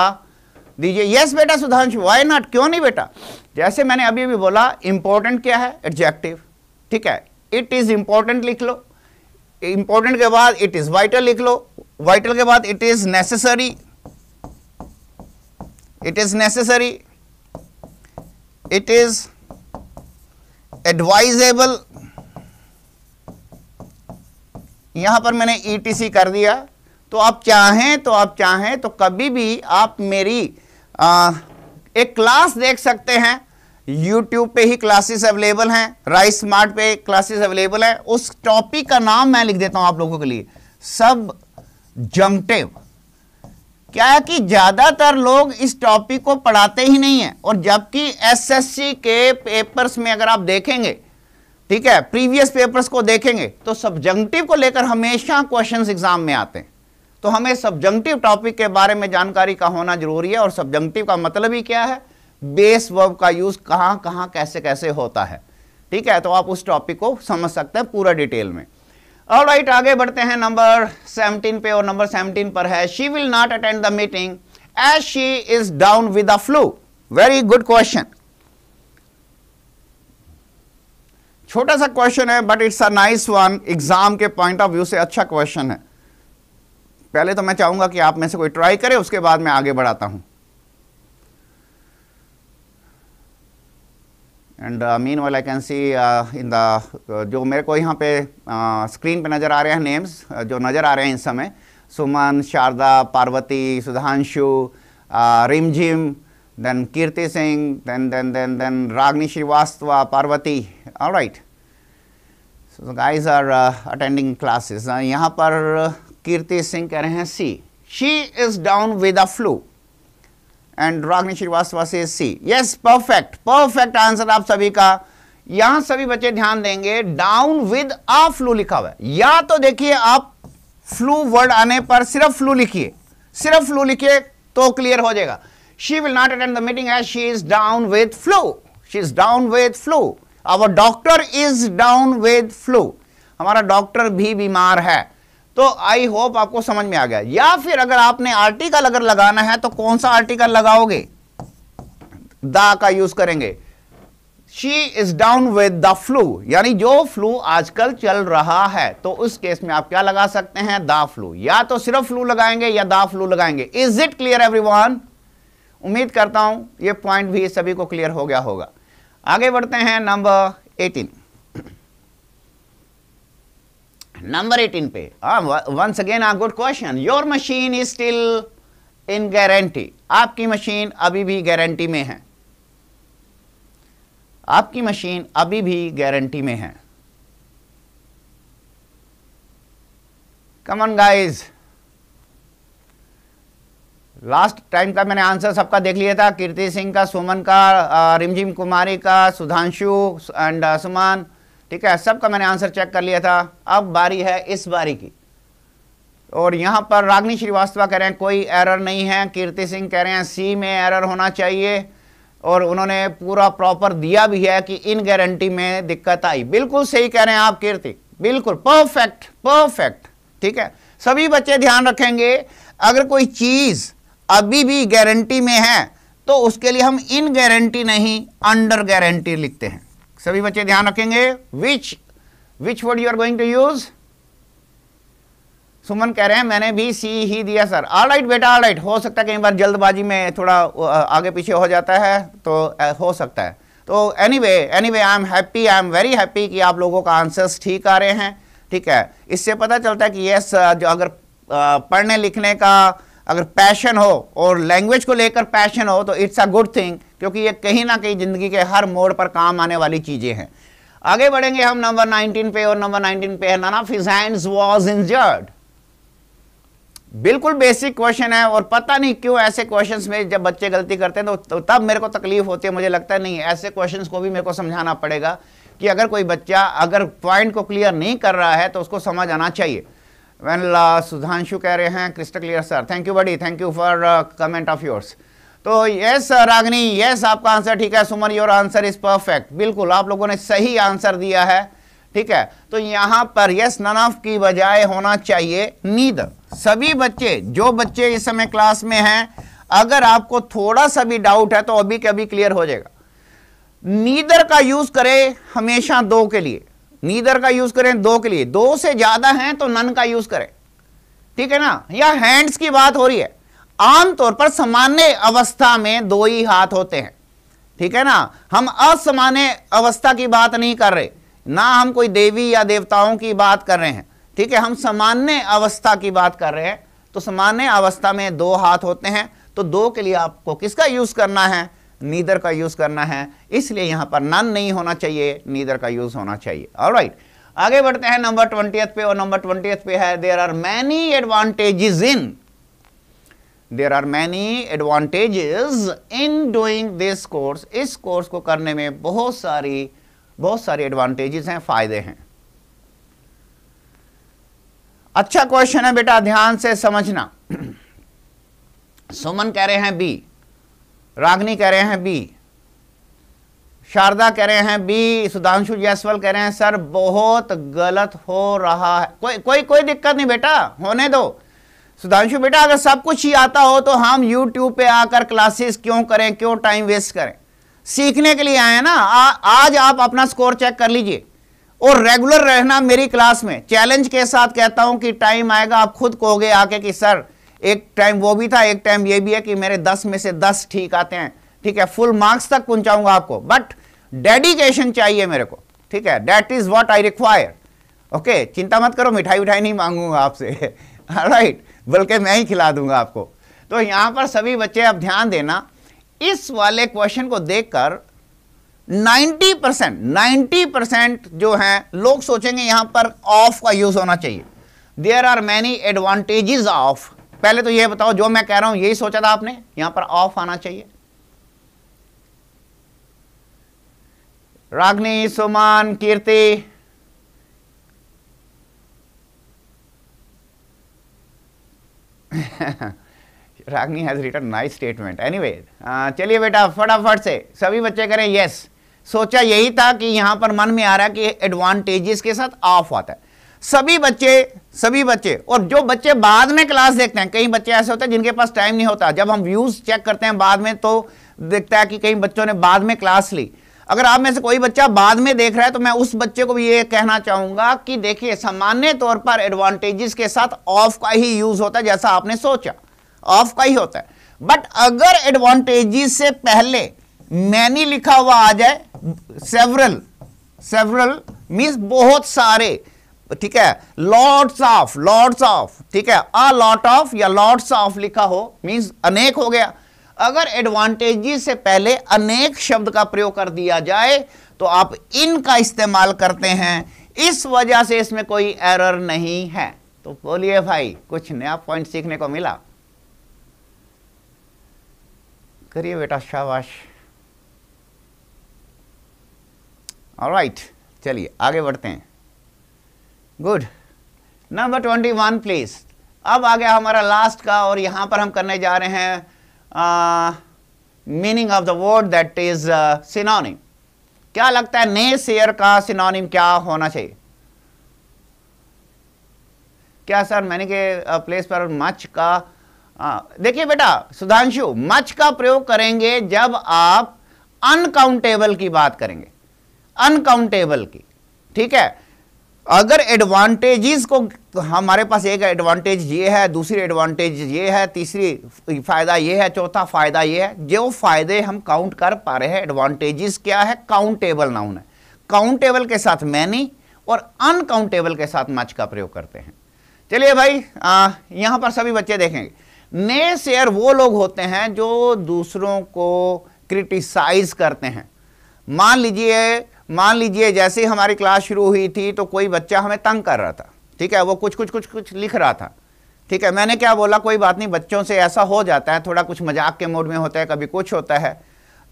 दीजिए यस बेटा सुधांशु वाई नॉट क्यों नहीं बेटा जैसे मैंने अभी भी बोला इंपॉर्टेंट क्या है एडजेक्टिव ठीक है इट इज़ इंपॉर्टेंट लिख लो इंपॉर्टेंट के बाद इट इज़ वाइटल लिख लो वाइटल के बाद it is necessary it is necessary it is advisable यहां पर मैंने ई e कर दिया तो आप चाहें तो आप चाहें तो कभी भी आप मेरी आ, एक क्लास देख सकते हैं यूट्यूब पे ही क्लासेस अवेलेबल हैं राइस स्मार्ट पे क्लासेस अवेलेबल है उस टॉपिक का नाम मैं लिख देता हूं आप लोगों के लिए सब जंगटिव क्या है कि ज़्यादातर लोग इस टॉपिक को पढ़ाते ही नहीं है और जबकि एसएससी के पेपर्स में अगर आप देखेंगे ठीक है प्रीवियस पेपर्स को देखेंगे तो सब्जंक्टिव को लेकर हमेशा क्वेश्चंस एग्जाम में आते हैं तो हमें सब्जंक्टिव टॉपिक के बारे में जानकारी का होना जरूरी है और सब्जंक्टिव का मतलब ही क्या है बेस वर्ब का यूज कहां कहां कैसे कैसे होता है ठीक है तो आप उस टॉपिक को समझ सकते हैं पूरा डिटेल में और राइट आगे बढ़ते हैं नंबर सेवनटीन पे और नंबर सेवनटीन पर है she will not attend the meeting as she is down with the flu very good question छोटा सा क्वेश्चन है but it's a nice one exam के पॉइंट ऑफ व्यू से अच्छा क्वेश्चन है पहले तो मैं चाहूंगा कि आप में से कोई ट्राई करे उसके बाद मैं आगे बढ़ाता हूं and mean well I can see in the जो मेरे को यहाँ पे स्क्रीन uh, पे नज़र आ रहे हैं नेम्स uh, जो नज़र आ रहे हैं इस समय सुमन शारदा पार्वती सुधांशु uh, रिमझिम then Kirti Singh, then then then then Ragni Shrivastava, Parvati. All right. So the guys are uh, attending classes. Uh, यहाँ पर कीर्ति uh, सिंह कह रहे हैं C she is down with a flu and Ragini Shrivastava से C yes perfect perfect answer आप सभी का यहां सभी बच्चे ध्यान देंगे डाउन विद अ फ्लू लिखा हुआ है या तो देखिए आप फ्लू वर्ड आने पर सिर्फ फ्लू लिखिए सिर्फ फ्लू लिखिए तो क्लियर हो जाएगा she will not attend the meeting as she is down with flu. She is down with flu. Our doctor is down with flu. हमारा डॉक्टर भी बीमार है तो आई होप आपको समझ में आ गया या फिर अगर आपने आर्टिकल अगर लगाना है तो कौन सा आर्टिकल लगाओगे द का यूज करेंगे she is down with the flu यानी जो फ्लू आजकल चल रहा है तो उस केस में आप क्या लगा सकते हैं द फ्लू या तो सिर्फ फ्लू लगाएंगे या द फ्लू लगाएंगे इज इट क्लियर एवरीवन उम्मीद करता हूं ये पॉइंट भी सभी को क्लियर हो गया होगा आगे बढ़ते हैं नंबर एटीन नंबर एटीन पे once again a good question your machine is still in guarantee आपकी मशीन अभी भी गारंटी में है आपकी मशीन अभी भी गारंटी में है कमन गाइज लास्ट टाइम का मैंने आंसर सबका देख लिया था कीर्ति सिंह का सुमन का रिमझिम कुमारी का सुधांशु एंड सुमान ठीक है सबका मैंने आंसर चेक कर लिया था अब बारी है इस बारी की और यहाँ पर रागनी श्रीवास्तव कह रहे हैं कोई एरर नहीं है कीर्ति सिंह कह रहे हैं सी में एरर होना चाहिए और उन्होंने पूरा प्रॉपर दिया भी है कि इन गारंटी में दिक्कत आई बिल्कुल सही कह रहे हैं आप कीर्ति बिल्कुल परफेक्ट परफेक्ट ठीक है सभी बच्चे ध्यान रखेंगे अगर कोई चीज़ अभी भी गारंटी में है तो उसके लिए हम इन गारंटी नहीं अंडर गारंटी लिखते हैं सभी बच्चे ध्यान रखेंगे which which word you are going to use Suman कह रहे हैं मैंने भी सी ही दिया सर ऑल राइट बेटा ऑल राइट हो सकता है कई बार जल्दबाजी में थोड़ा आगे पीछे हो जाता है तो हो सकता है तो anyway anyway I am happy I am very happy कि आप लोगों का आंसर्स ठीक आ रहे हैं ठीक है इससे पता चलता है कि यस जो अगर पढ़ने लिखने का अगर पैशन हो और लैंग्वेज को लेकर पैशन हो तो इट्स अ गुड थिंग क्योंकि ये कहीं ना कहीं ज़िंदगी के हर मोड़ पर काम आने वाली चीज़ें हैं आगे बढ़ेंगे हम नंबर 19 पे और नंबर 19 पे है नाना फिजाइंस वॉज इंजर्ड बिल्कुल बेसिक क्वेश्चन है और पता नहीं क्यों ऐसे क्वेश्चन में जब बच्चे गलती करते हैं तो, तो तब मेरे को तकलीफ होती है मुझे लगता है नहीं ऐसे क्वेश्चन को भी मेरे को समझाना पड़ेगा कि अगर कोई बच्चा अगर पॉइंट को क्लियर नहीं कर रहा है तो उसको समझ आना चाहिए वेल सुधांशु uh, कह रहे हैं crystal clear sir thank you buddy thank you for comment of yours तो यस रागनी यस आपका आंसर ठीक है Suman your answer is perfect बिल्कुल आप लोगों ने सही आंसर दिया है ठीक है तो यहां पर यस नन ऑफ की बजाय होना चाहिए नीद सभी बच्चे जो बच्चे इस समय क्लास में हैं अगर आपको थोड़ा सा भी डाउट है तो अभी के अभी क्लियर हो जाएगा नीदर का यूज करें हमेशा दो के लिए नीदर का यूज करें दो के लिए दो से ज्यादा हैं तो नन का यूज करें ठीक है ना या हैंड्स की बात हो रही है आमतौर पर सामान्य अवस्था में दो ही हाथ होते हैं ठीक है ना हम असामान्य अवस्था की बात नहीं कर रहे ना हम कोई देवी या देवताओं की बात कर रहे हैं ठीक है हम सामान्य अवस्था की बात कर रहे हैं तो सामान्य अवस्था में दो हाथ होते हैं तो दो के लिए आपको किसका यूज करना है नीदर का यूज करना है इसलिए यहां पर नन नहीं होना चाहिए नीदर का यूज़ होना चाहिए और राइट आगे बढ़ते हैं नंबर ट्वेंटी पे और नंबर ट्वेंटी पे है there are many advantages in there are many advantages in doing this course इस कोर्स को करने में बहुत सारी बहुत सारी एडवांटेजेस हैं फायदे हैं अच्छा क्वेश्चन है बेटा ध्यान से समझना सुमन कह रहे हैं बी रागनी कह रहे हैं बी शारदा कह रहे हैं बी सुधांशु जायसवाल कह रहे हैं सर बहुत गलत हो रहा है कोई कोई कोई दिक्कत नहीं बेटा होने दो सुधांशु बेटा अगर सब कुछ ही आता हो तो हम यूट्यूब पे आकर क्लासेस क्यों करें क्यों टाइम वेस्ट करें सीखने के लिए आए हैं ना आ, आज आप अपना स्कोर चेक कर लीजिए और रेगुलर रहना मेरी क्लास में चैलेंज के साथ कहता हूं कि टाइम आएगा आप खुद कहोगे आके कि सर एक टाइम वो भी था एक टाइम ये भी है कि मेरे दस में से दस ठीक आते हैं ठीक है फुल मार्क्स तक पहुंचाऊंगा आपको बट डेडिकेशन चाहिए मेरे को ठीक है date is what I require okay चिंता मत करो मिठाई उठाई नहीं मांगूंगा आपसे राइट बल्कि मैं ही खिला दूंगा आपको तो यहां पर सभी बच्चे अब ध्यान देना इस वाले क्वेश्चन को देखकर 90 परसेंट नाइन्टी परसेंट जो हैं लोग सोचेंगे यहां पर ऑफ का यूज़ होना चाहिए there are many advantages of पहले तो यह बताओ जो मैं कह रहा हूं यही सोचा था आपने यहां पर ऑफ आना चाहिए Ragini Suman Kirti Ragini has written nice statement anyway चलिए बेटा फटाफट से सभी बच्चे करें यस सोचा यही था कि यहां पर मन में आ रहा कि एडवांटेजेस के साथ ऑफ आता है सभी बच्चे सभी बच्चे और जो बच्चे बाद में क्लास देखते हैं कई बच्चे ऐसे होते हैं जिनके पास टाइम नहीं होता जब हम व्यूज़ चेक करते हैं बाद में तो देखता है कि कई बच्चों ने बाद में क्लास ली अगर आप में से कोई बच्चा बाद में देख रहा है तो मैं उस बच्चे को भी ये कहना चाहूंगा कि देखिए सामान्य तौर पर एडवांटेजेस के साथ ऑफ का ही यूज होता है जैसा आपने सोचा ऑफ का ही होता है बट अगर एडवांटेजेस से पहले मैनी लिखा हुआ आ जाए सेवरल सेवरल मीन्स बहुत सारे ठीक है लॉर्ड्स ऑफ लॉर्ड्स ऑफ ठीक है अ लॉट ऑफ या लॉर्ड्स ऑफ लिखा हो मीन्स अनेक हो गया अगर एडवांटेजेस से पहले अनेक शब्द का प्रयोग कर दिया जाए तो आप इन का इस्तेमाल करते हैं इस वजह से इसमें कोई एरर नहीं है तो बोलिए भाई कुछ नया पॉइंट सीखने को मिला करिए बेटा शाबाश राइट चलिए आगे बढ़ते हैं good number twenty one please अब आ गया हमारा लास्ट का और यहां पर हम करने जा रहे हैं meaning of the word that is synonym क्या लगता है ने शेयर का सिनोनिम क्या होना चाहिए क्या सर मैंने के प्लेस uh, पर मच का देखिए बेटा सुधांशु मच का प्रयोग करेंगे जब आप अनकाउंटेबल की बात करेंगे अनकाउंटेबल की ठीक है अगर एडवांटेजेस को हमारे पास एक एडवांटेज ये है दूसरी एडवांटेज ये है तीसरी फ़ायदा ये है चौथा फ़ायदा ये है जो फ़ायदे हम काउंट कर पा रहे हैं एडवांटेजेस क्या है काउंटेबल नाउन है काउंटेबल के साथ मैनी और अनकाउंटेबल के साथ मच का प्रयोग करते हैं चलिए भाई आ, यहाँ पर सभी बच्चे देखेंगे ने शेयर वो लोग होते हैं जो दूसरों को क्रिटिसाइज करते हैं मान लीजिए मान लीजिए जैसे ही हमारी क्लास शुरू हुई थी तो कोई बच्चा हमें तंग कर रहा था ठीक है वो कुछ कुछ कुछ कुछ लिख रहा था ठीक है मैंने क्या बोला कोई बात नहीं बच्चों से ऐसा हो जाता है थोड़ा कुछ मजाक के मूड में होता है कभी कुछ होता है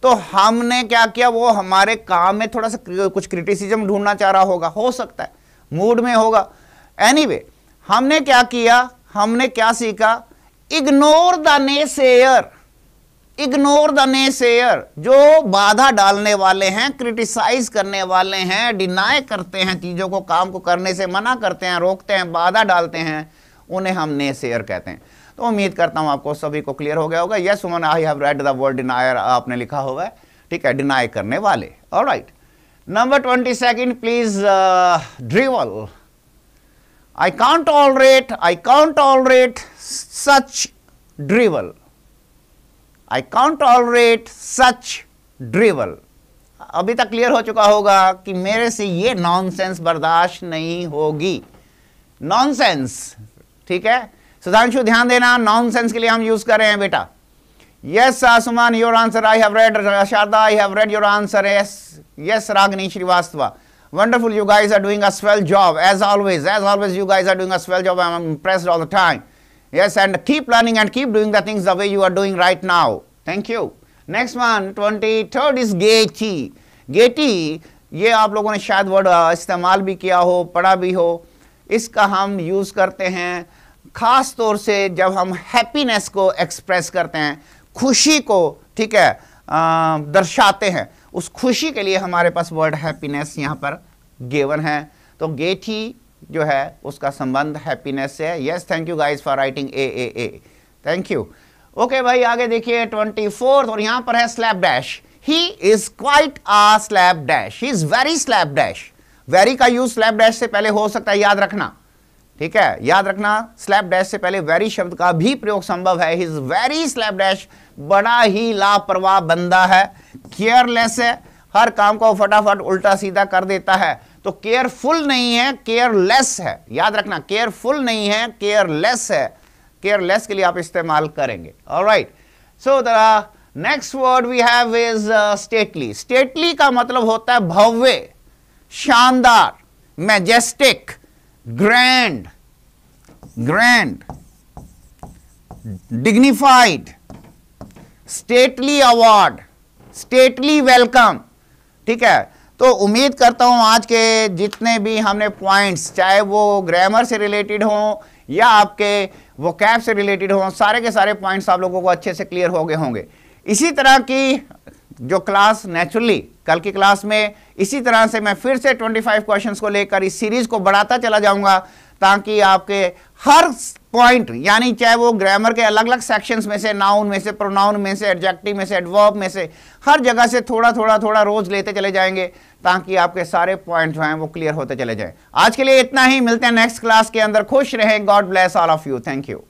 तो हमने क्या किया वो हमारे काम में थोड़ा सा कुछ क्रिटिसिज्म ढूंढना चाह रहा होगा हो सकता है मूड में होगा एनी anyway, हमने क्या किया हमने क्या सीखा ignore the naysayer ignore the naysayer जो बाधा डालने वाले हैं क्रिटिसाइज करने वाले हैं डिनाय करते हैं चीज़ों को काम को करने से मना करते हैं रोकते हैं बाधा डालते हैं उन्हें हम सेयर कहते हैं तो उम्मीद करता हूं आपको सभी को क्लियर हो गया होगा yes one I have read the word denier आपने लिखा होगा ठीक है डिनाई करने वाले और right number twenty second please drivel I can't tolerate I can't tolerate such drivel I can't tolerate such drivel अभी तक क्लियर हो चुका होगा कि मेरे से ये नॉनसेंस बर्दाश्त नहीं होगी नॉनसेंस ठीक है सुधांशु ध्यान देना नॉनसेंस के लिए हम यूज कर रहे हैं बेटा yes Suman your answer I have read Sharda I have read your answer yes yes Ragini Srivastava you guys are doing a swell job as always as always you guys are doing a swell job I am impressed all the time Yes, and keep learning and keep doing the things the way you are doing right now. Thank you. Next one twenty third is gaiety gaiety ये आप लोगों ने शायद word uh, इस्तेमाल भी किया हो पढ़ा भी हो इसका हम यूज़ करते हैं ख़ास तौर से जब हम हैप्पीनेस को एक्सप्रेस करते हैं खुशी को ठीक है uh, दर्शाते हैं उस खुशी के लिए हमारे पास वर्ड हैप्पीनेस यहाँ पर गेवन है तो गेठी जो है उसका संबंध हैप्पीनेस से है yes thank you guys for writing a a a thank you okay भाई आगे देखिए ट्वेंटी फोर्थ और यहां पर है slapdash he is quite a slapdash he is very slapdash very का यूज स्लैब डैश से पहले हो सकता है याद रखना ठीक है याद रखना स्लैब डैश से पहले वेरी शब्द का भी प्रयोग संभव है he is very slapdash बड़ा ही लापरवाह बंदा है केयरलेस है हर काम को फटाफट उल्टा सीधा कर देता है तो केयरफुल नहीं है केयरलेस है याद रखना केयरफुल नहीं है केयरलेस है केयरलेस के लिए आप इस्तेमाल करेंगे right so the next word we have is stately stately का मतलब होता है भव्य शानदार majestic grand grand dignified stately award stately welcome ठीक है तो उम्मीद करता हूँ आज के जितने भी हमने पॉइंट्स चाहे वो ग्रामर से रिलेटेड हों या आपके वो कैब से रिलेटेड हों सारे के सारे पॉइंट्स आप लोगों को अच्छे से क्लियर हो गए होंगे इसी तरह की जो क्लास नेचुरली कल की क्लास में इसी तरह से मैं फिर से 25 क्वेश्चंस को लेकर इस सीरीज़ को बढ़ाता चला जाऊंगा ताकि आपके हर पॉइंट यानी चाहे वो ग्रामर के अलग अलग सेक्शंस में से नाउन में से प्रोनाउन में से एडजेक्टिव में से एडवर्ब में से हर जगह से थोड़ा थोड़ा थोड़ा रोज लेते चले जाएंगे ताकि आपके सारे पॉइंट जो हैं वो क्लियर होते चले जाएं आज के लिए इतना ही मिलते हैं नेक्स्ट क्लास के अंदर खुश रहें God bless all of you thank you